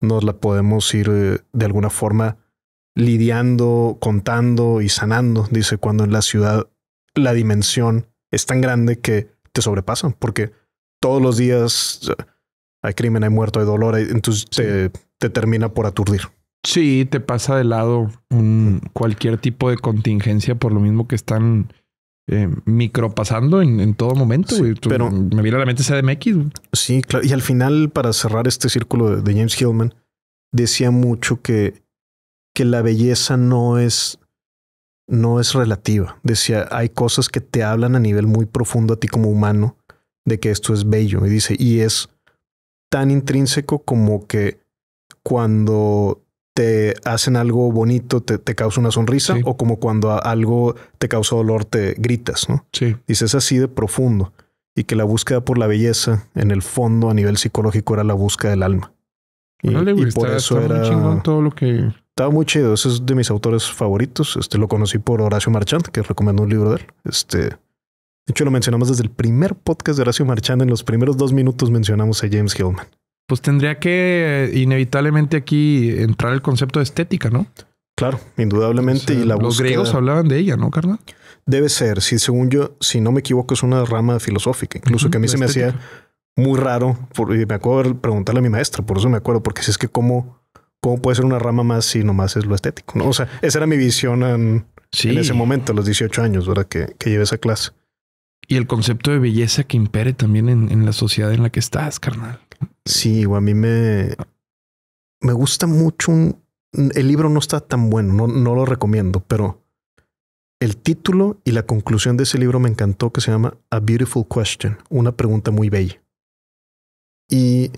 nos la podemos ir eh, de alguna forma lidiando, contando y sanando, dice, cuando en la ciudad la dimensión es tan grande que te sobrepasan, porque todos los días hay crimen, hay muerto, hay dolor, entonces te, termina por aturdir. Sí, te pasa de lado un, mm. cualquier tipo de contingencia, por lo mismo que están eh, micropasando en, todo momento. pero me viene a la mente de Sí, claro. Y al final, para cerrar este círculo de, de, James Hillman, decía mucho que, que la belleza no es, no es relativa. Decía, hay cosas que te hablan a nivel muy profundo a ti como humano de que esto es bello. Y dice, y es tan intrínseco como que cuando te hacen algo bonito, te, causa una sonrisa, o como cuando algo te causa dolor, te gritas, ¿no? Sí. Dices así de profundo, y que la búsqueda por la belleza, en el fondo, a nivel psicológico, era la búsqueda del alma. Y, por eso era... todo lo que... Estaba muy chido, ese es de mis autores favoritos. Este lo conocí por Horacio Marchand, que recomiendo un libro de él. Este, de hecho, lo mencionamos desde el primer podcast de Horacio Marchand. En los primeros dos minutos mencionamos a James Hillman pues tendría que eh, inevitablemente aquí entrar el concepto de estética, ¿no? Claro, indudablemente. y los griegos hablaban de ella, ¿no, carnal? Debe ser, si según yo, si no me equivoco, es una rama filosófica, incluso que a mí se me hacía muy raro, y me acuerdo de preguntarle a mi maestra, por eso me acuerdo, porque si es que cómo, cómo puede ser una rama más si nomás es lo estético, ¿no? O sea, esa era mi visión en, ese momento, a los 18 años, ¿verdad? Que, que llevé esa clase. Y el concepto de belleza que impere también en, en la sociedad en la que estás, carnal. Sí, a mí me, gusta mucho un... El libro no está tan bueno, no, lo recomiendo, pero el título y la conclusión de ese libro me encantó, que se llama A Beautiful Question, una pregunta muy bella. Y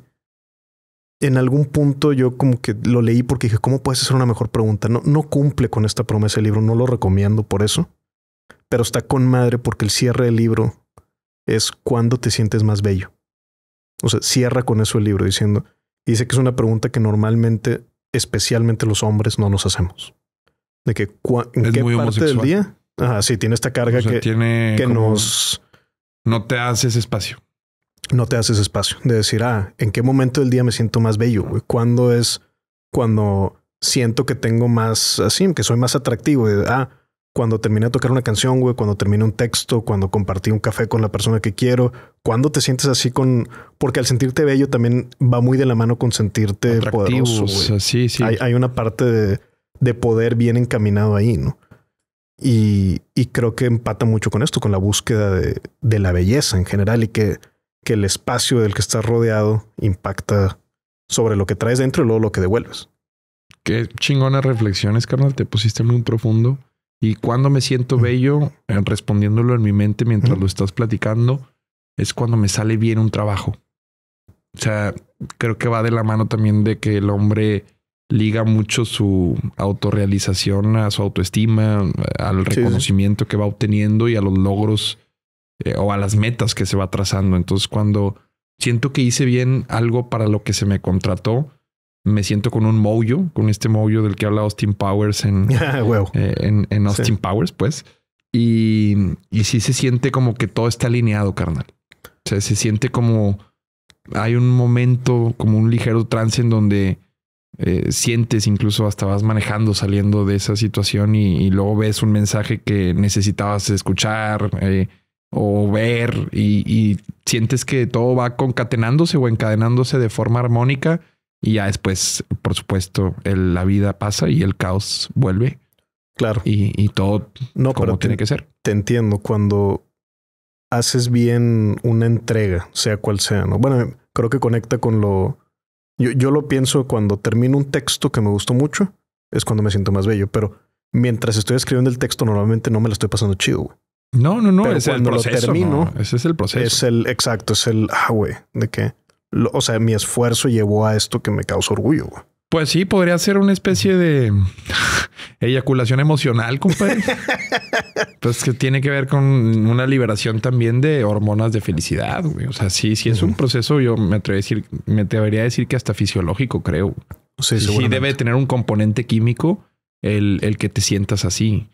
en algún punto yo como que lo leí porque dije, ¿cómo puedes hacer una mejor pregunta? No, no cumple con esta promesa el libro, no lo recomiendo por eso, pero está con madre porque el cierre del libro es cuando te sientes más bello. O sea, cierra con eso el libro diciendo, dice que es una pregunta que normalmente, especialmente los hombres, no nos hacemos. De que en qué parte del día. Ajá, sí, tiene esta carga que, que nos. No te haces espacio. No te haces espacio. De decir, ah, ¿en qué momento del día me siento más bello? Güey? ¿Cuándo es cuando siento que tengo más así, que soy más atractivo? ah, cuando terminé de tocar una canción, güey, cuando termine un texto, cuando compartí un café con la persona que quiero, cuando te sientes así con... Porque al sentirte bello también va muy de la mano con sentirte poderoso, Hay, una parte de, poder bien encaminado ahí, ¿no? Y, creo que empata mucho con esto, con la búsqueda de, la belleza en general y que, que el espacio del que estás rodeado impacta sobre lo que traes dentro y luego lo que devuelves. Qué chingona reflexiones, carnal. Te pusiste muy profundo. Y cuando me siento bello, eh, respondiéndolo en mi mente mientras lo estás platicando, es cuando me sale bien un trabajo. O sea, creo que va de la mano también de que el hombre liga mucho su autorrealización a su autoestima, eh, al reconocimiento que va obteniendo y a los logros eh, o a las metas que se va trazando. Entonces, cuando siento que hice bien algo para lo que se me contrató, me siento con un mollo, con este mollo del que habla Austin Powers en, ah, eh, en, Austin Powers, pues. Y, y sí se siente como que todo está alineado, carnal. O sea, se siente como hay un momento, como un ligero trance en donde eh, sientes, incluso hasta vas manejando, saliendo de esa situación y, luego ves un mensaje que necesitabas escuchar eh, o ver y sientes que todo va concatenándose o encadenándose de forma armónica y ya después, por supuesto, la vida pasa y el caos vuelve. Claro. Y, y todo no, como tiene que ser. Te entiendo. Cuando haces bien una entrega, sea cual sea, ¿no? Bueno, creo que conecta con lo. Yo, yo lo pienso cuando termino un texto que me gustó mucho, es cuando me siento más bello, pero mientras estoy escribiendo el texto, normalmente no me lo estoy pasando chido, No, no, no. es el proceso, lo termino, ese es el proceso. Es el exacto, es el ah, de qué o sea, mi esfuerzo llevó a esto que me causa orgullo. Pues sí, podría ser una especie de eyaculación emocional, compadre. pues que tiene que ver con una liberación también de hormonas de felicidad, O sea, sí, sí es un proceso, yo me, atrevería a decir, me atrevería a decir que hasta fisiológico, creo. Sí, debe tener un componente químico el, el que te sientas así.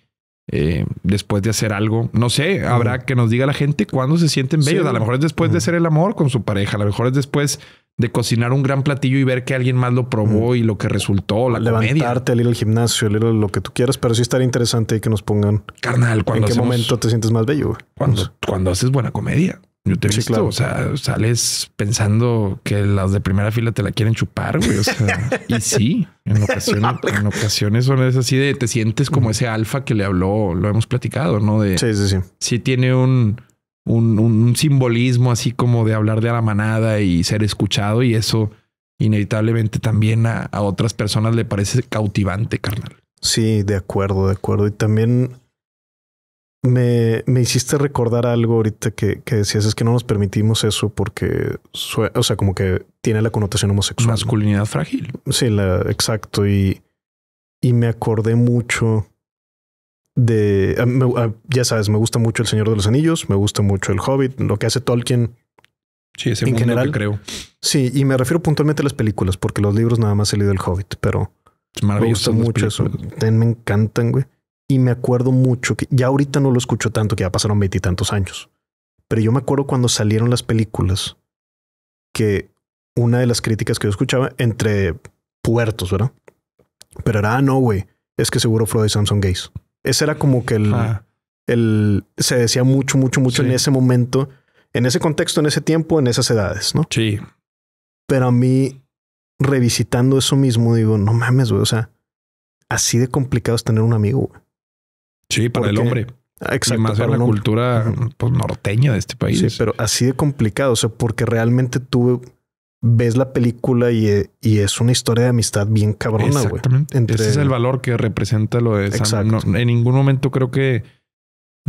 Eh, después de hacer algo. No sé, habrá que nos diga la gente cuándo se sienten bellos. a lo mejor es después de hacer el amor con su pareja, a lo mejor es después de cocinar un gran platillo y ver que alguien más lo probó y lo que resultó, la Levantarte, al ir al gimnasio, al ir a lo que tú quieras, pero sí estaría interesante que nos pongan. Carnal, ¿En qué momento te sientes más bello? Cuando, cuando haces buena comedia. Yo te he o sea, sales pensando que las de primera fila te la quieren chupar, güey. y sí, en ocasiones, en ocasiones son es así de te sientes como mm. ese alfa que le habló, lo hemos platicado, ¿no? De sí, sí, sí. Sí tiene un, un, simbolismo así como de hablar de a la manada y ser escuchado, y eso inevitablemente también a otras personas le parece cautivante, carnal. Sí, de acuerdo, de acuerdo. Y también me, me, hiciste recordar algo ahorita que, que, decías, es que no nos permitimos eso porque, o sea, como que tiene la connotación homosexual. Masculinidad frágil. Sí, la, exacto. Y, y me acordé mucho de, ya sabes, me gusta mucho El Señor de los Anillos, me gusta mucho El Hobbit, lo que hace Tolkien. Sí, en general creo. Sí, y me refiero puntualmente a las películas, porque los libros nada más he leído El Hobbit, pero me gusta mucho eso. Me encantan, güey. Y me acuerdo mucho que ya ahorita no lo escucho tanto, que ya pasaron veintitantos años. Pero yo me acuerdo cuando salieron las películas que una de las críticas que yo escuchaba entre puertos, ¿verdad? Pero era, ah, no, güey, es que seguro Floyd y Samson gays. Ese era como que el, el se decía mucho, mucho, mucho en ese momento, en ese contexto, en ese tiempo, en esas edades, ¿no? Sí. Pero a mí, revisitando eso mismo, digo, no mames, güey, o sea, así de complicado es tener un amigo, güey. Sí, para el hombre. Exacto. Y más para la cultura pues, norteña de este país. Sí, pero así de complicado. O sea, porque realmente tú ves la película y, y es una historia de amistad bien cabrona, güey. Exactamente. Ese es el valor que representa lo de Sam. en ningún momento creo que.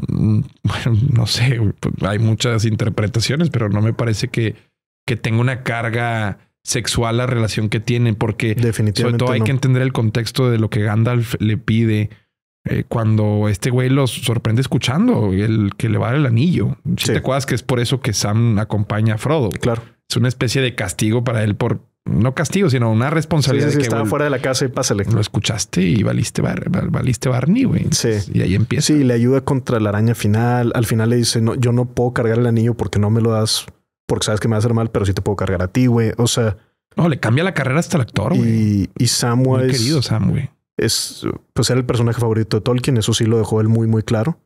Mm, bueno, no sé, pues, hay muchas interpretaciones, pero no me parece que, que tenga una carga sexual la relación que tiene. porque Definitivamente sobre todo hay que entender el contexto de lo que Gandalf le pide eh, cuando este güey los sorprende escuchando, el que le va a el anillo. Si te acuerdas que es por eso que Sam acompaña a Frodo. Claro. Es una especie de castigo para él por no castigo, sino una responsabilidad. estaba fuera de la casa y pásale. Lo escuchaste y valiste, valiste Barney, güey. Sí. Y ahí empieza. Sí, le ayuda contra la araña final. Al final le dice, no, yo no puedo cargar el anillo porque no me lo das, porque sabes que me va a hacer mal, pero sí te puedo cargar a ti, güey. O sea... No, le cambia la carrera hasta el actor, güey. Y, y Samuel. querido Sam, güey es, pues era el personaje favorito de Tolkien, eso sí lo dejó él muy, muy claro.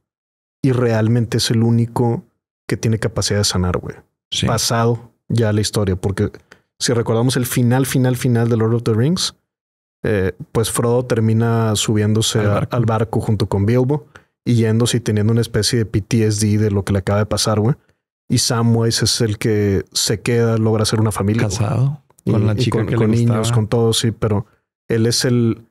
Y realmente es el único que tiene capacidad de sanar, güey. Pasado ya la historia, porque si recordamos el final, final, final de Lord of the Rings, eh, pues Frodo termina subiéndose al barco. junto con Bilbo y yéndose y teniendo una especie de PTSD de lo que le acaba de pasar, güey. Y Samwise es el que se queda, logra hacer una familia. Casado. Con la chica con, niños, con todo, sí, pero él es el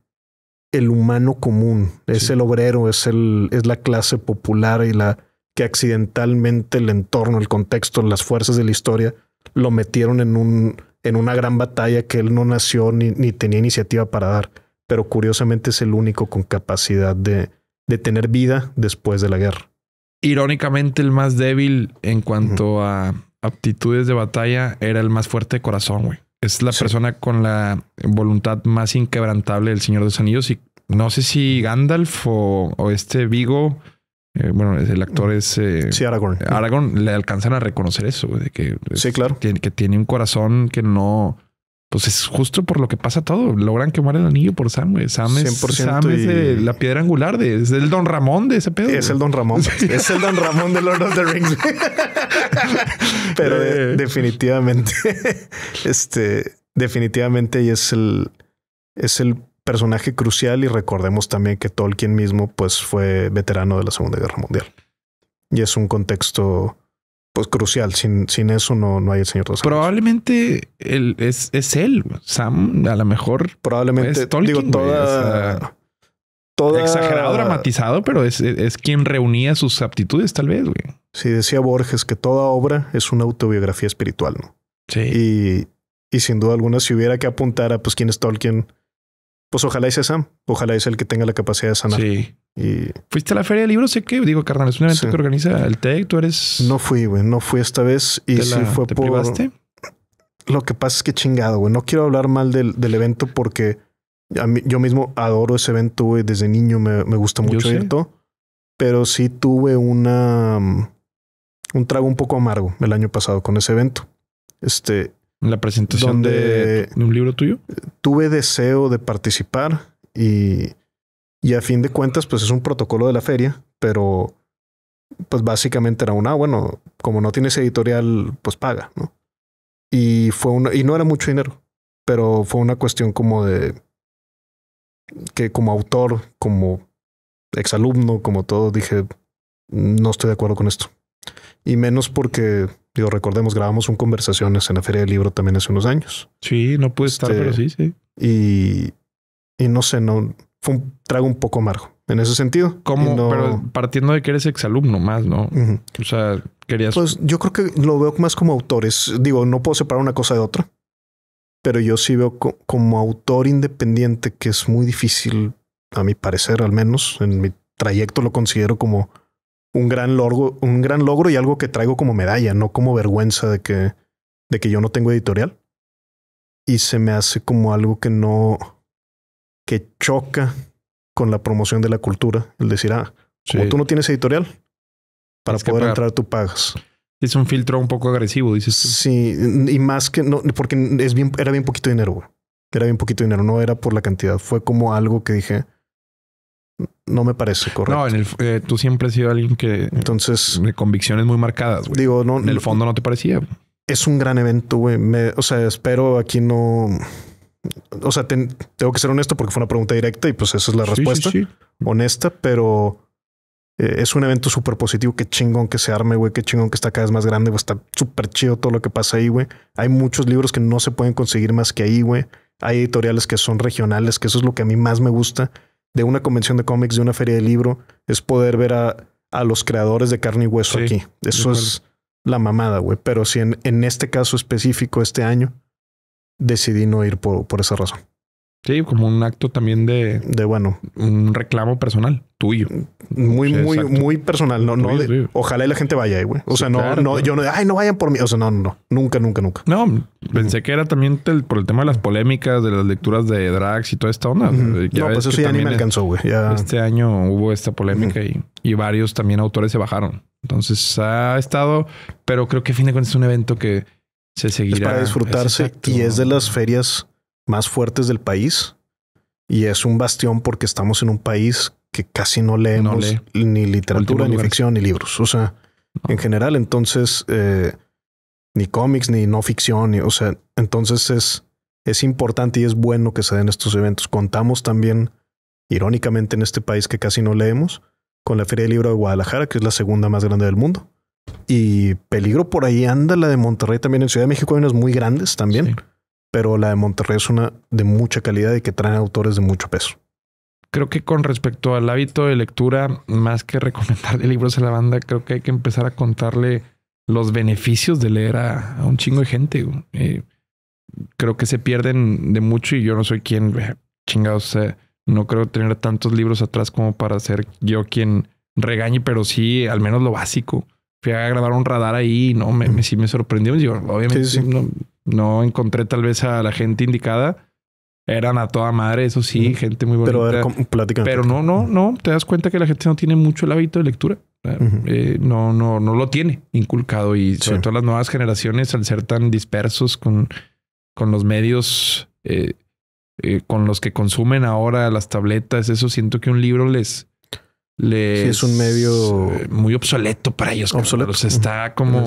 el humano común, es el obrero, es, el, es la clase popular y la que accidentalmente el entorno, el contexto, las fuerzas de la historia lo metieron en, un, en una gran batalla que él no nació ni, ni tenía iniciativa para dar, pero curiosamente es el único con capacidad de, tener vida después de la guerra. Irónicamente, el más débil en cuanto a aptitudes de batalla era el más fuerte de corazón, güey es la persona con la voluntad más inquebrantable del Señor de los Anillos. Y no sé si Gandalf o, este Vigo, eh, bueno, el actor es. Eh, sí, Aragorn. Aragorn le alcanzan a reconocer eso, de que, sí, claro. que tiene un corazón que no pues es justo por lo que pasa todo. Logran quemar el anillo por Sam, güey. Sam es, es la piedra angular de, el Don Ramón de ese pedo. Es el Don Ramón. Es el Don Ramón de Lord of the Rings. Pero eh. definitivamente, este, definitivamente y es el, es el personaje crucial y recordemos también que Tolkien mismo pues fue veterano de la Segunda Guerra Mundial. Y es un contexto pues crucial. Sin, sin eso no, no hay el Señor Probablemente es, es él, Sam, a lo mejor. Probablemente, pues, Tolkien, digo, toda... Exagerado, dramatizado, pero es, quien reunía sus aptitudes, tal vez, güey. Sí, decía Borges que toda obra es una autobiografía espiritual, ¿no? Sí. Y, y sin duda alguna, si hubiera que apuntar a, pues, quién es Tolkien pues ojalá y sea Sam, ojalá es el que tenga la capacidad de sanar. Sí. ¿Fuiste a la feria de libro? Sé que, digo, carnal, es un evento que organiza el TEC, tú eres... No fui, güey, no fui esta vez y sí fue ¿Te Privaste? Lo que pasa es que chingado, güey, no quiero hablar mal del, del evento porque a yo mismo adoro ese evento, güey, desde niño me, me gusta mucho ¿cierto? pero sí tuve una... Mm, un trago un poco amargo el año pasado con ese evento. Este, la presentación de, un libro tuyo. Tuve deseo de participar y, y a fin de cuentas, pues es un protocolo de la feria, pero pues básicamente era una, bueno, como no tienes editorial, pues paga, ¿no? Y fue una, y no era mucho dinero, pero fue una cuestión como de que como autor, como exalumno, como todo, dije, no estoy de acuerdo con esto. Y menos porque recordemos, grabamos un conversaciones en la Feria del Libro también hace unos años. Sí, no pude estar, pero sí, sí. Y, y no sé, no fue un trago un poco amargo en ese sentido. Como, pero partiendo de que eres exalumno más, ¿no? O sea, querías. Pues yo creo que lo veo más como autores. Digo, no puedo separar una cosa de otra, pero yo sí veo como autor independiente que es muy difícil, a mi parecer, al menos en mi trayecto lo considero como un gran logro, un gran logro y algo que traigo como medalla, no como vergüenza de que, de que yo no tengo editorial. Y se me hace como algo que no, que choca con la promoción de la cultura, el decir, ah, como tú no tienes editorial, para poder entrar tú pagas. Es un filtro un poco agresivo, dices Sí, y más que no, porque es bien, era bien poquito dinero, güey. Era bien poquito dinero, no era por la cantidad. Fue como algo que dije, no me parece correcto. No, eh, tú siempre has sido alguien que... Entonces... De convicciones muy marcadas, güey. Digo, no... En el fondo no te parecía. Es un gran evento, güey. o sea, espero aquí no... O sea, tengo que ser honesto porque fue una pregunta directa y pues esa es la respuesta. Sí, sí. Honesta, pero eh, es un evento súper positivo. Qué chingón que se arme, güey. Qué chingón que está cada vez más grande. Está súper chido todo lo que pasa ahí, güey. Hay muchos libros que no se pueden conseguir más que ahí, güey. Hay editoriales que son regionales, que eso es lo que a mí más me gusta de una convención de cómics, de una feria de libro, es poder ver a, a los creadores de carne y hueso aquí. Eso es la mamada, güey. Pero si en, en, este caso específico, este año, decidí no ir por, por esa razón. Sí, como un acto también de... De bueno. Un reclamo personal, tuyo. Muy, muy, muy personal. No, no, ojalá y la gente vaya ahí, eh, güey. O sea, no, no, yo no, ay, no vayan por mí. O sea, no, no, Nunca, nunca, nunca. No, pensé que era también por el tema de las polémicas, de las lecturas de drags y toda esta onda. No, pues eso ya ni me alcanzó, güey. Este año hubo esta polémica y, varios también autores se bajaron. Entonces ha estado, pero creo que a fin de cuentas es un evento que se seguirá. Es para disfrutarse y es de las ferias más fuertes del país y es un bastión porque estamos en un país que casi no leemos ni literatura, ni ficción, ni libros. O sea, en general, entonces, eh, ni cómics, ni no ficción, o sea, entonces es, es importante y es bueno que se den estos eventos. Contamos también, irónicamente, en este país que casi no leemos, con la Feria del Libro de Guadalajara, que es la segunda más grande del mundo. Y peligro por ahí anda la de Monterrey también. En Ciudad de México hay unas muy grandes también pero la de Monterrey es una de mucha calidad y que trae autores de mucho peso. Creo que con respecto al hábito de lectura, más que recomendarle libros a la banda, creo que hay que empezar a contarle los beneficios de leer a, un chingo de gente. Eh, creo que se pierden de mucho y yo no soy quien, eh, chingados, no creo tener tantos libros atrás como para ser yo quien regañe, pero sí, al menos lo básico. Fui a grabar un radar ahí y no, me, sí me sorprendió. obviamente, no encontré tal vez a la gente indicada. Eran a toda madre, eso sí, gente muy bonita. Pero era Pero no, no, no. Te das cuenta que la gente no tiene mucho el hábito de lectura. Eh, no, no, no lo tiene inculcado y sobre todo las nuevas generaciones al ser tan dispersos con, con los medios eh, eh, con los que consumen ahora las tabletas, eso siento que un libro les, es un medio muy obsoleto para ellos. Obsoleto. está como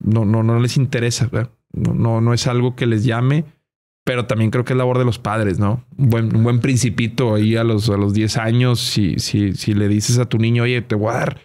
no, no, no les interesa no, no es algo que les llame, pero también creo que es labor de los padres, ¿no? Un buen, principito ahí a los, a los 10 años, si, si, si le dices a tu niño, oye, te voy a dar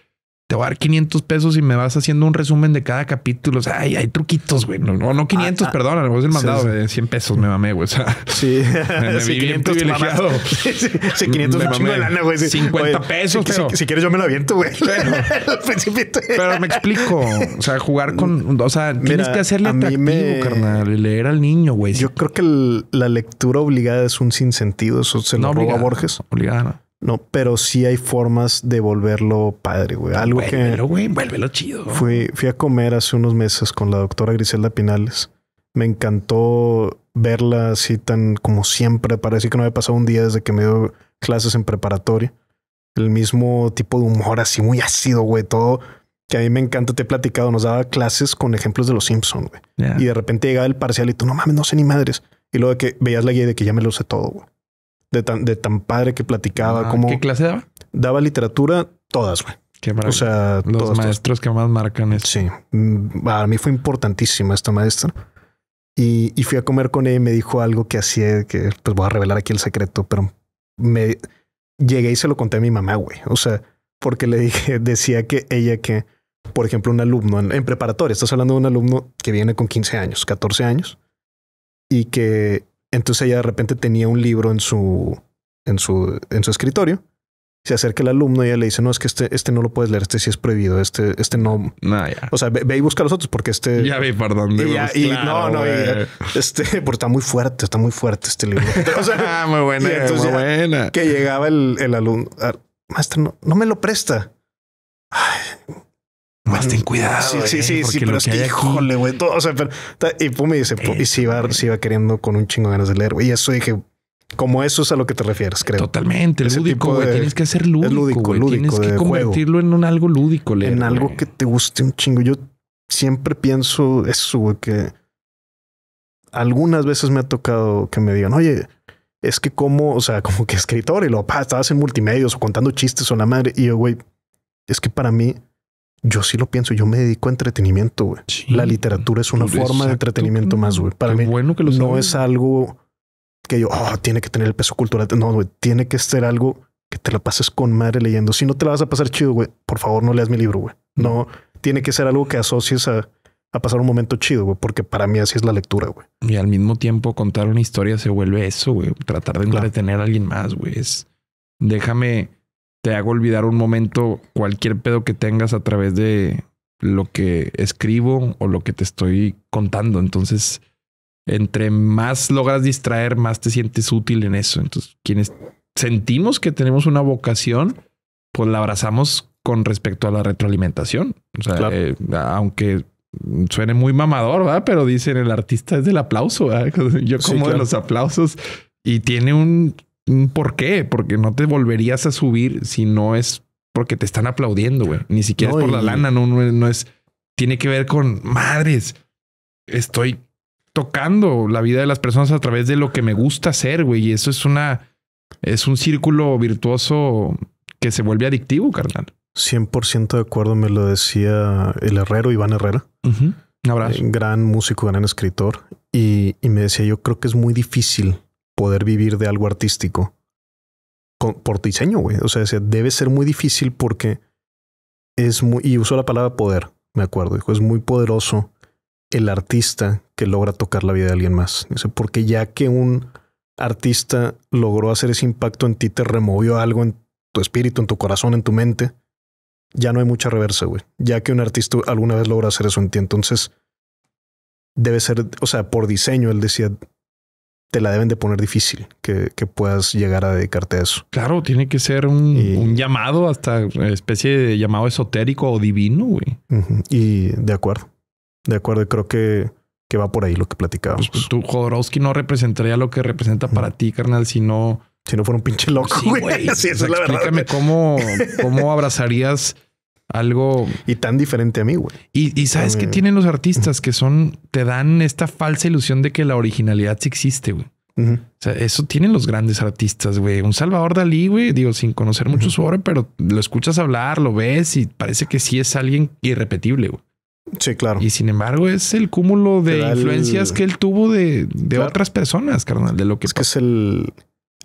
te voy a dar 500 pesos y me vas haciendo un resumen de cada capítulo. O sea, hay, hay truquitos, güey. No, no, 500, ah, ah. perdón, a lo mejor es el mandado de eh, 100 pesos, me mamé, güey. sí, me, 500 Sí, 500 me de güey. 50 pesos, si, quieres, yo me lo aviento, güey. Pero, me explico. O sea, jugar con. O sea, tienes que hacerle atractivo, me... carnal, leer al niño, güey. Yo creo que la lectura obligada es un sinsentido. Eso se lo robó a Borges. Obligada, no. No, pero sí hay formas de volverlo padre, güey. Algo que. que. Güey, vuélvelo chido. Fui, fui a comer hace unos meses con la doctora Griselda Pinales. Me encantó verla así tan como siempre. Parecía que no había pasado un día desde que me dio clases en preparatoria. El mismo tipo de humor así muy ácido, güey. Todo que a mí me encanta, te he platicado. Nos daba clases con ejemplos de los Simpsons, güey. Y de repente llegaba el parcial y tú, no mames, no sé ni madres. Y luego de que veías la guía de que ya me lo sé todo, güey de tan, padre que platicaba. Ah, como ¿Qué clase daba? Daba literatura, todas, güey. Qué O sea, los maestros que más marcan esto. Sí, mm, A mí fue importantísima esta maestra. Y, fui a comer con ella y me dijo algo que hacía, que pues voy a revelar aquí el secreto, pero me llegué y se lo conté a mi mamá, güey. O sea, porque le dije, decía que ella que, por ejemplo, un alumno en, en, preparatoria, estás hablando de un alumno que viene con 15 años, 14 años, y que entonces ella de repente tenía un libro en su, en su, en su escritorio. Se acerca el alumno y ella le dice, no, es que este, este no lo puedes leer, este sí es prohibido, este, este no. O sea, ve, y busca los otros porque este... Ya vi perdón. Y, no, no, este, porque está muy fuerte, está muy fuerte este libro. O sea, ah, muy buena, buena. Que llegaba el, alumno, ah, maestro, no, no me lo presta. Ay, más ten cuidado. Sí, sí, eh, sí, pero es que, híjole, güey. Todo, o sea, y pum, me dice, y eh, si va, eh. si iba queriendo con un chingo de ganas de leer, güey. Y eso dije, como eso es a lo que te refieres, creo. Totalmente, el lúdico, güey. Tienes que hacer lúdico, Tienes que convertirlo en un algo lúdico, leer, En algo que te guste un chingo. Yo siempre pienso eso, güey, que algunas veces me ha tocado que me digan, oye, es que como, o sea, como que escritor y lo, pa, estabas en multimedios o contando chistes o la madre. Y yo, güey, es que para mí yo sí lo pienso, yo me dedico a entretenimiento, güey. la literatura es una forma de entretenimiento más, güey. Para mí no es algo que yo, oh, tiene que tener el peso cultural. No, güey, tiene que ser algo que te la pases con madre leyendo. Si no te la vas a pasar chido, güey, por favor no leas mi libro, güey. No, tiene que ser algo que asocies a, a pasar un momento chido, güey, porque para mí así es la lectura, güey. Y al mismo tiempo contar una historia se vuelve eso, güey. Tratar de entretener a alguien más, güey. Es, déjame te hago olvidar un momento cualquier pedo que tengas a través de lo que escribo o lo que te estoy contando. Entonces, entre más logras distraer, más te sientes útil en eso. Entonces, quienes sentimos que tenemos una vocación, pues la abrazamos con respecto a la retroalimentación. O sea, eh, aunque suene muy mamador, ¿verdad? Pero dicen el artista es del aplauso. Yo como de los aplausos y tiene un Mm, ¿Por qué? Porque no te volverías a subir si no es porque te están aplaudiendo, güey. Ni siquiera es por la lana, no, no, es. Tiene que ver con madres. Estoy tocando la vida de las personas a través de lo que me gusta hacer, güey. Y eso es una. Es un círculo virtuoso que se vuelve adictivo, carnal. 100% de acuerdo, me lo decía el herrero, Iván Herrera. Un eh, gran músico, gran escritor. y me decía, yo creo que es muy difícil poder vivir de algo artístico. por diseño, güey. O sea, debe ser muy difícil porque es muy, y uso la palabra poder, me acuerdo, dijo, es muy poderoso el artista que logra tocar la vida de alguien más. Dice, porque ya que un artista logró hacer ese impacto en ti, te removió algo en tu espíritu, en tu corazón, en tu mente, ya no hay mucha reversa, güey. Ya que un artista alguna vez logra hacer eso en ti, entonces debe ser, o sea, por diseño, él decía, te la deben de poner difícil que, puedas llegar a dedicarte a eso. Claro, tiene que ser un, llamado, hasta especie de llamado esotérico o divino, güey. Y de acuerdo, de acuerdo, creo que, que va por ahí lo que platicábamos. Pues, pues, tu Jodorowsky no representaría lo que representa para ti, carnal, sino... Si no fuera un pinche loco, explícame cómo, cómo abrazarías algo. Y tan diferente a mí, güey. Y, sabes que tienen los artistas que son, te dan esta falsa ilusión de que la originalidad sí existe, güey. O sea, eso tienen los grandes artistas, güey. Un Salvador Dalí, güey, digo, sin conocer mucho su obra, pero lo escuchas hablar, lo ves y parece que sí es alguien irrepetible, güey. Sí, claro. Y sin embargo, es el cúmulo de influencias que él tuvo de, otras personas, carnal, de lo que... Es que es el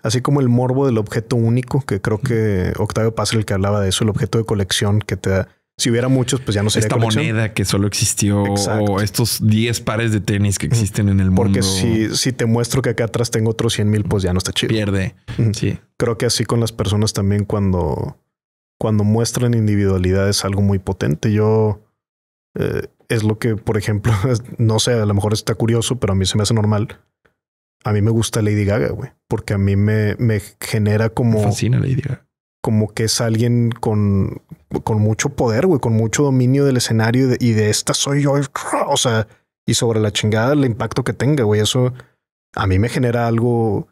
así como el morbo del objeto único, que creo que Octavio Paz el que hablaba de eso, el objeto de colección que te da. Si hubiera muchos, pues ya no sería Esta moneda que solo existió Exacto. o estos 10 pares de tenis que existen en el mundo. Porque si, si te muestro que acá atrás tengo otros 100 mil, pues ya no está chido. Pierde. Sí. Creo que así con las personas también cuando, cuando muestran individualidad es algo muy potente. Yo eh, es lo que, por ejemplo, no sé, a lo mejor está curioso, pero a mí se me hace normal a mí me gusta Lady Gaga, güey, porque a mí me, me genera como... fascina Lady Gaga. Como que es alguien con, con mucho poder, güey, con mucho dominio del escenario y de, esta soy yo. O sea, y sobre la chingada, el impacto que tenga, güey, eso a mí me genera algo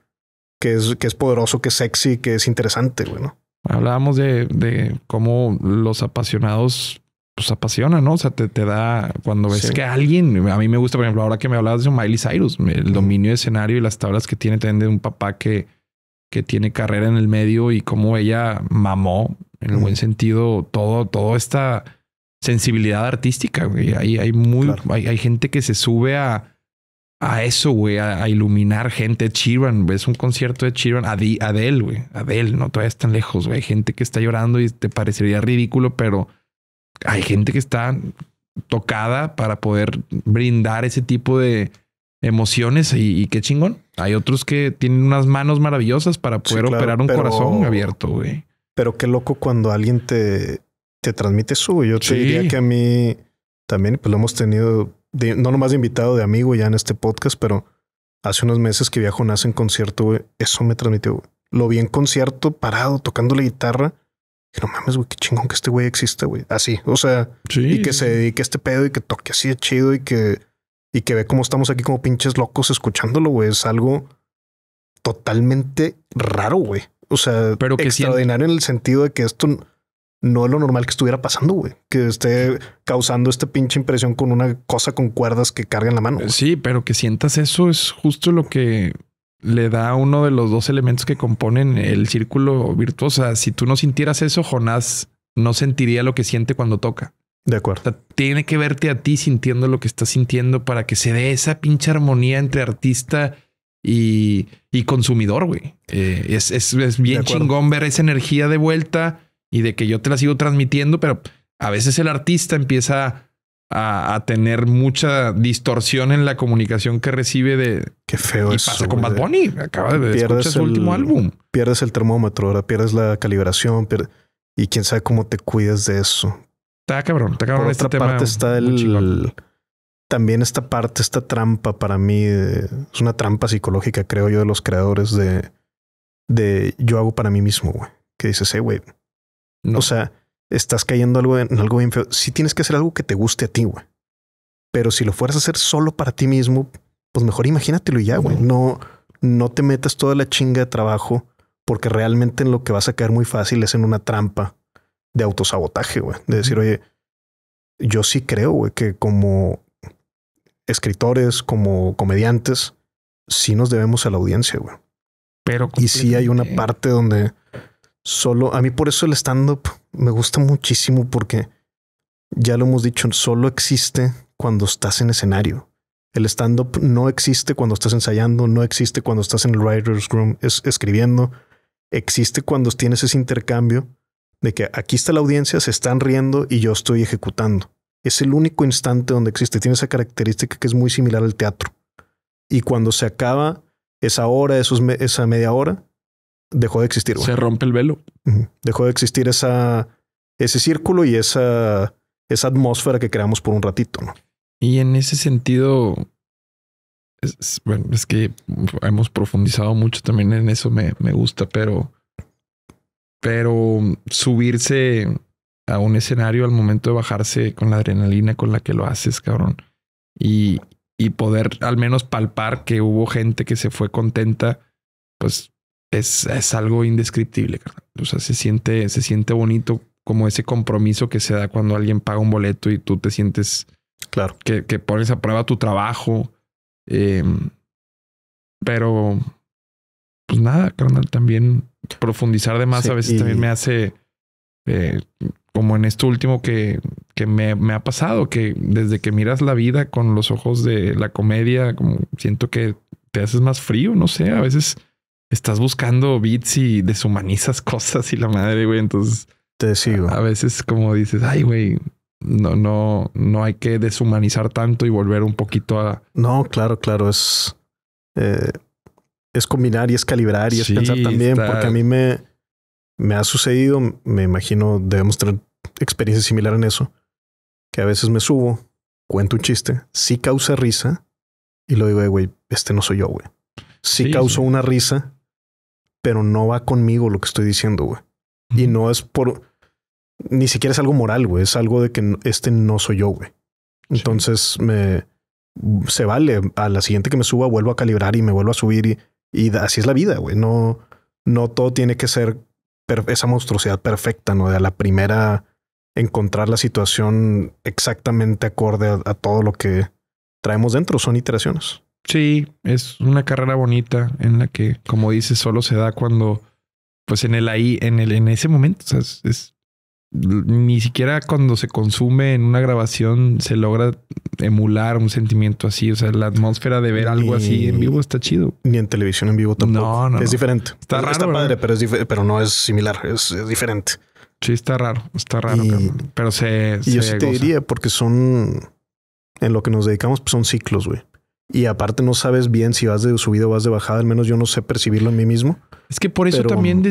que es, que es poderoso, que es sexy, que es interesante, güey, Hablábamos de, de cómo los apasionados pues apasiona, ¿no? O sea, te, te da cuando ves que alguien, a mí me gusta, por ejemplo, ahora que me hablabas de Miley Cyrus, el dominio de escenario y las tablas que tiene también de un papá que, que tiene carrera en el medio y cómo ella mamó en el buen sentido todo, toda esta sensibilidad artística. Hay, hay muy, hay, gente que se sube a, a eso, güey, a, iluminar gente. Chiran, ves un concierto de Chiran, Adele, güey, Adele, no todavía es tan lejos, güey. Hay gente que está llorando y te parecería ridículo, pero hay gente que está tocada para poder brindar ese tipo de emociones y, qué chingón. Hay otros que tienen unas manos maravillosas para poder operar un corazón abierto, güey. Pero qué loco cuando alguien te, te transmite su. Yo te diría que a mí también, pues lo hemos tenido, no nomás de invitado, de amigo ya en este podcast, pero hace unos meses que viajo Nace en concierto, eso me transmitió. Lo vi en concierto parado, tocando la guitarra que no mames, güey, qué chingón que este güey existe, güey. Así, o sea, y que se dedique a este pedo y que toque así de chido y que, y que ve cómo estamos aquí como pinches locos escuchándolo, güey. Es algo totalmente raro, güey. O sea, Pero que extraordinario en el sentido de que esto no es lo normal que estuviera pasando, güey. Que esté causando esta pinche impresión con una cosa con cuerdas que carga en la mano. Sí, pero que sientas eso es justo lo que le da uno de los dos elementos que componen el círculo virtuoso. si tú no sintieras eso, Jonás no sentiría lo que siente cuando toca. De acuerdo. tiene que verte a ti sintiendo lo que estás sintiendo para que se dé esa pinche armonía entre artista y, consumidor, güey. Eh, es, es, bien chingón ver esa energía de vuelta y de que yo te la sigo transmitiendo, pero a veces el artista empieza a, tener mucha distorsión en la comunicación que recibe de. Qué feo y eso, con Bad Bunny. Acaba de escuchar su último álbum. Pierdes el termómetro, ahora pierdes la calibración y quién sabe cómo te cuidas de eso. Está cabrón, está cabrón. Por este parte está el. También esta parte, esta trampa para mí es una trampa psicológica, creo yo, de los creadores de, yo hago para mí mismo, güey. Que dices, eh, güey. No. O sea, estás cayendo algo en, algo bien feo. Sí tienes que hacer algo que te guste a ti, güey. Pero si lo fueras a hacer solo para ti mismo, pues mejor imagínatelo y ya, güey. No, no te metas toda la chinga de trabajo porque realmente en lo que vas a caer muy fácil es en una trampa de autosabotaje, güey. De decir, oye, yo sí creo, güey, que como escritores, como comediantes, sí nos debemos a la audiencia, güey. Pero y sí hay una parte donde solo, a mí por eso el stand-up me gusta muchísimo porque, ya lo hemos dicho, solo existe cuando estás en escenario. El stand-up no existe cuando estás ensayando, no existe cuando estás en el writer's room es, escribiendo, existe cuando tienes ese intercambio de que aquí está la audiencia, se están riendo y yo estoy ejecutando. Es el único instante donde existe, tiene esa característica que es muy similar al teatro. Y cuando se acaba esa hora, esa media hora, dejó de existir. Se rompe el velo. Dejó de existir esa, ese círculo y esa, esa atmósfera que creamos por un ratito, ¿no? Y en ese sentido, es, bueno, es que hemos profundizado mucho también en eso, me, me gusta, pero, pero subirse a un escenario al momento de bajarse con la adrenalina con la que lo haces, cabrón. Y, y poder al menos palpar que hubo gente que se fue contenta, pues es, algo indescriptible, carnal. O sea, se siente, se siente bonito como ese compromiso que se da cuando alguien paga un boleto y tú te sientes claro que, que pones a prueba tu trabajo. Em, pero, pues nada, carnal, también profundizar de más a veces también me hace, eh, como en esto último que, que me, me, ha pasado, que desde que miras la vida con los ojos de la comedia, como siento que te haces más frío, no sé, a veces estás buscando bits y deshumanizas cosas y la madre, güey. Entonces, te sigo. A, veces, como dices, ay, güey, no, no, no hay que deshumanizar tanto y volver un poquito a. No, claro, claro. Es. Eh, es combinar y es calibrar y es pensar también, porque a mí me, me ha sucedido, me imagino, debemos tener experiencia similar en eso, que a veces me subo, cuento un chiste, sí causa risa y lo digo, güey, este no soy yo, güey. Sí, causó una risa pero no va conmigo lo que estoy diciendo, güey. Y no es por, ni siquiera es algo moral, güey, es algo de que este no soy yo, güey. Entonces me, se vale, a la siguiente que me suba vuelvo a calibrar y me vuelvo a subir y, así es la vida, güey. No, no todo tiene que ser esa monstruosidad perfecta, ¿no? De a la primera encontrar la situación exactamente acorde a todo lo que traemos dentro, son iteraciones. Sí, es una carrera bonita en la que, como dices, solo se da cuando, pues en el ahí, en el, en ese momento, o sea, es, ni siquiera cuando se consume en una grabación se logra emular un sentimiento así. O sea, la atmósfera de ver algo así en vivo está chido. Ni en televisión en vivo tampoco. No, no. Es diferente. Está, raro, está padre, pero, es pero no es similar. Es, diferente. Sí, está raro. Está raro. pero, se. Y yo te diría porque son. En lo que nos dedicamos pues son ciclos, güey y aparte no sabes bien si vas de subida o vas de bajada, al menos yo no sé percibirlo en mí mismo. Es que por eso también,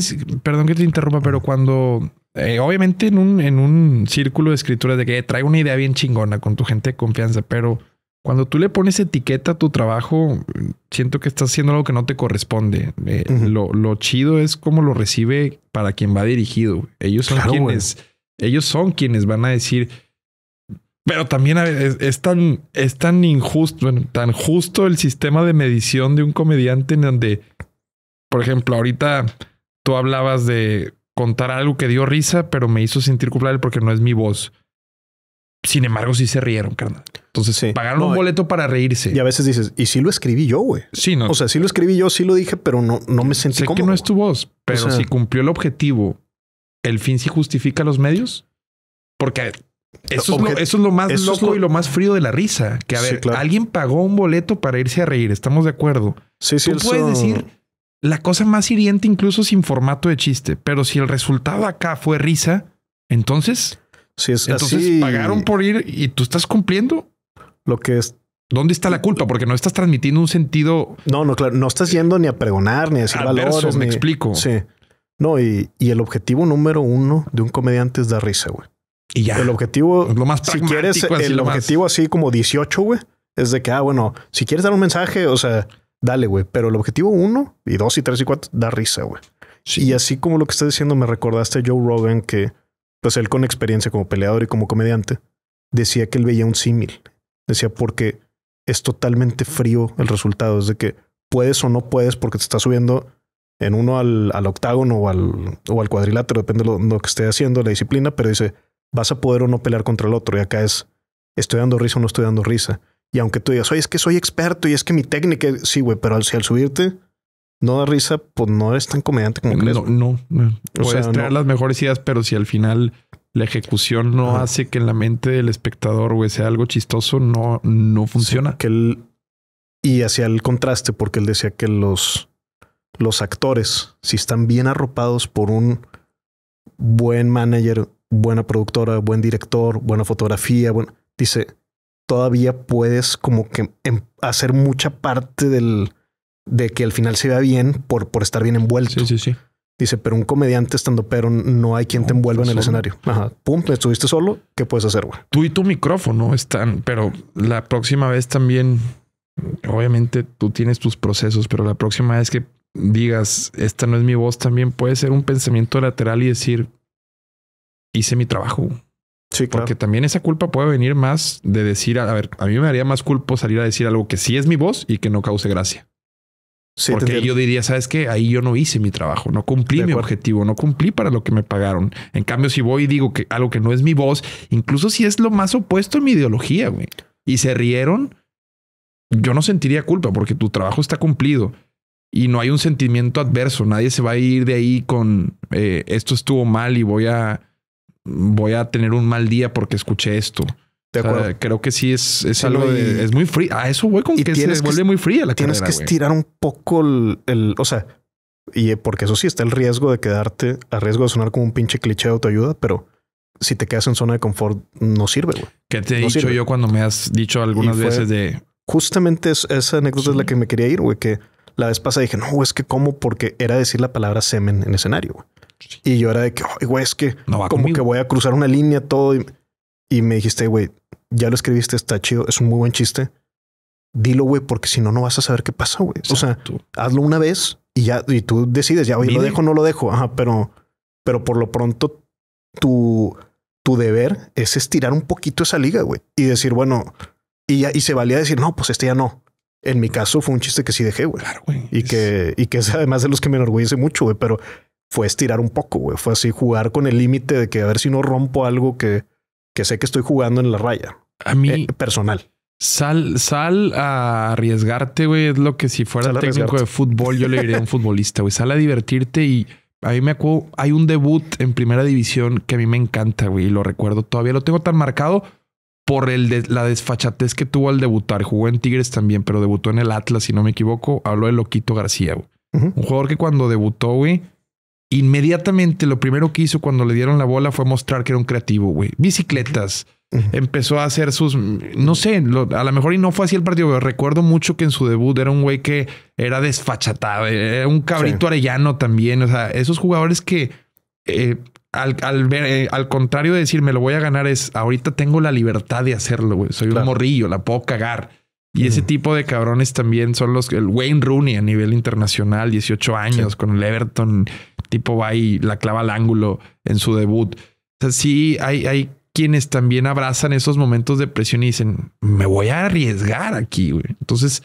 perdón que te interrumpa, pero cuando, eh, obviamente en un, en un círculo de escritura de que trae una idea bien chingona con tu gente de confianza, pero cuando tú le pones etiqueta a tu trabajo, siento que estás haciendo algo que no te corresponde. Eh, lo, chido es cómo lo recibe para quien va dirigido. Ellos son quienes... Ellos son quienes van a decir, pero también es, tan, es tan injusto, tan justo el sistema de medición de un comediante en donde, por ejemplo, ahorita tú hablabas de contar algo que dio risa, pero me hizo sentir culpable porque no es mi voz. Sin embargo, sí se rieron, carnal. Entonces, pagaron un boleto para reírse. Y a veces dices, y sí lo escribí yo, güey. Sí, no. O sea, sí lo escribí yo, sí lo dije, pero no, no me sentí sé que no es tu voz, pero si cumplió el objetivo, ¿el fin sí justifica los medios? Porque eso es, lo, más loco y lo más frío de la risa. Que a ver, alguien pagó un boleto para irse a reír. Estamos de acuerdo. Sí, sí, Tú puedes decir la cosa más hiriente, incluso sin formato de chiste. Pero si el resultado acá fue risa, entonces. Sí, es entonces pagaron por ir y tú estás cumpliendo. Lo que es. ¿Dónde está la culpa? Porque no estás transmitiendo un sentido. No, no, claro. No estás yendo ni a pregonar, ni a decir valores. Me explico. Sí. No, y, y el objetivo número uno de un comediante es dar risa, güey. Y ya. El objetivo, lo si quieres, el objetivo así como 18, güey, es de que, ah, bueno, si quieres dar un mensaje, o sea, dale, güey. Pero el objetivo uno y dos y tres y cuatro da risa, güey. Y así como lo que estás diciendo, me recordaste a Joe Rogan que, pues él con experiencia como peleador y como comediante, decía que él veía un símil. Decía, porque es totalmente frío el resultado. Es de que puedes o no puedes porque te estás subiendo en uno al, al octágono o al, o al cuadrilátero, depende de lo, que esté haciendo, la disciplina, pero dice, vas a poder o no pelear contra el otro. Y acá es, estoy dando risa o no estoy dando risa. Y aunque tú digas, oye, es que soy experto y es que mi técnica, sí, güey, pero al, si al subirte no da risa, pues no eres tan comediante como no, crees. No, no. Puedes tener las mejores ideas, pero si al final la ejecución no hace que en la mente del espectador, güey, sea algo chistoso, no, no funciona. que y hacia el contraste, porque él decía que los, los actores, si están bien arropados por un buen manager buena productora, buen director, buena fotografía, bueno, dice, todavía puedes como que em, hacer mucha parte del de que al final se vea bien por, por estar bien envuelto. Sí, sí, sí. Dice, pero un comediante estando pero no hay quien te envuelva en el escenario. Ajá. Pum, estuviste solo, ¿qué puedes hacer, Tú y tu micrófono están, pero la próxima vez también, obviamente tú tienes tus procesos, pero la próxima vez que digas, esta no es mi voz, también puede ser un pensamiento lateral y decir, hice mi trabajo. Sí, Porque también esa culpa puede venir más de decir, a ver, a mí me haría más culpa salir a decir algo que sí es mi voz y que no cause gracia. Porque yo diría, ¿sabes qué? Ahí yo no hice mi trabajo, no cumplí mi objetivo, no cumplí para lo que me pagaron. En cambio, si voy y digo que algo que no es mi voz, incluso si es lo más opuesto a mi ideología, güey, y se rieron, yo no sentiría culpa porque tu trabajo está cumplido y no hay un sentimiento adverso. Nadie se va a ir de ahí con eh, esto estuvo mal y voy a voy a tener un mal día porque escuché esto. De acuerdo. creo que sí es, es algo de, es muy frío. A eso, güey, con que se vuelve muy fría la Tienes que estirar un poco el, o sea, y eh, porque eso sí está el riesgo de quedarte, a riesgo de sonar como un pinche cliché de autoayuda, pero si te quedas en zona de confort no sirve, güey. Que te he dicho yo cuando me has dicho algunas veces de justamente esa anécdota es la que me quería ir, güey, que la vez pasada dije, no, es que cómo, porque era decir la palabra semen en escenario. Y yo era de que, güey, es que no como que voy a cruzar una línea, todo. Y, me dijiste, güey, ya lo escribiste, está chido, es un muy buen chiste. Dilo, güey, porque si no, no vas a saber qué pasa, güey. O sea, hazlo una vez y ya, y tú decides, ya, oye, lo dejo, no lo dejo. Ajá, pero, pero por lo pronto tu, tu deber es estirar un poquito esa liga, güey. Y decir, bueno, y, ya, y se valía decir, no, pues este ya no. En mi caso fue un chiste que sí dejé, güey. Claro, güey. Y, que, y que es además de los que me enorgullece mucho, güey. Pero fue estirar un poco, güey. Fue así jugar con el límite de que a ver si no rompo algo que, que sé que estoy jugando en la raya. A mí. Eh, personal. Sal, sal a arriesgarte, güey. Es lo que si fuera técnico de fútbol, yo le diría a un futbolista, güey. Sal a divertirte y a mí me acuerdo. Hay un debut en primera división que a mí me encanta, güey. Y lo recuerdo todavía. Lo tengo tan marcado por el la desfachatez que tuvo al debutar. Jugó en Tigres también, pero debutó en el Atlas, si no me equivoco. Habló de Loquito García, güey. Un jugador que cuando debutó, güey Inmediatamente lo primero que hizo cuando le dieron la bola fue mostrar que era un creativo, güey. Bicicletas. Empezó a hacer sus, no sé, a lo mejor y no fue así el partido, pero recuerdo mucho que en su debut era un güey que era desfachatado, era un cabrito arellano también, o sea, esos jugadores que eh, al, eh, al, contrario de decir me lo voy a ganar es ahorita tengo la libertad de hacerlo, güey. Soy un morrillo, la puedo cagar. Y ese tipo de cabrones también son los el Wayne Rooney a nivel internacional, 18 años con el Everton tipo va y la clava al ángulo en su debut. O sea, sí hay, hay quienes también abrazan esos momentos de presión y dicen, me voy a arriesgar aquí, güey. Entonces,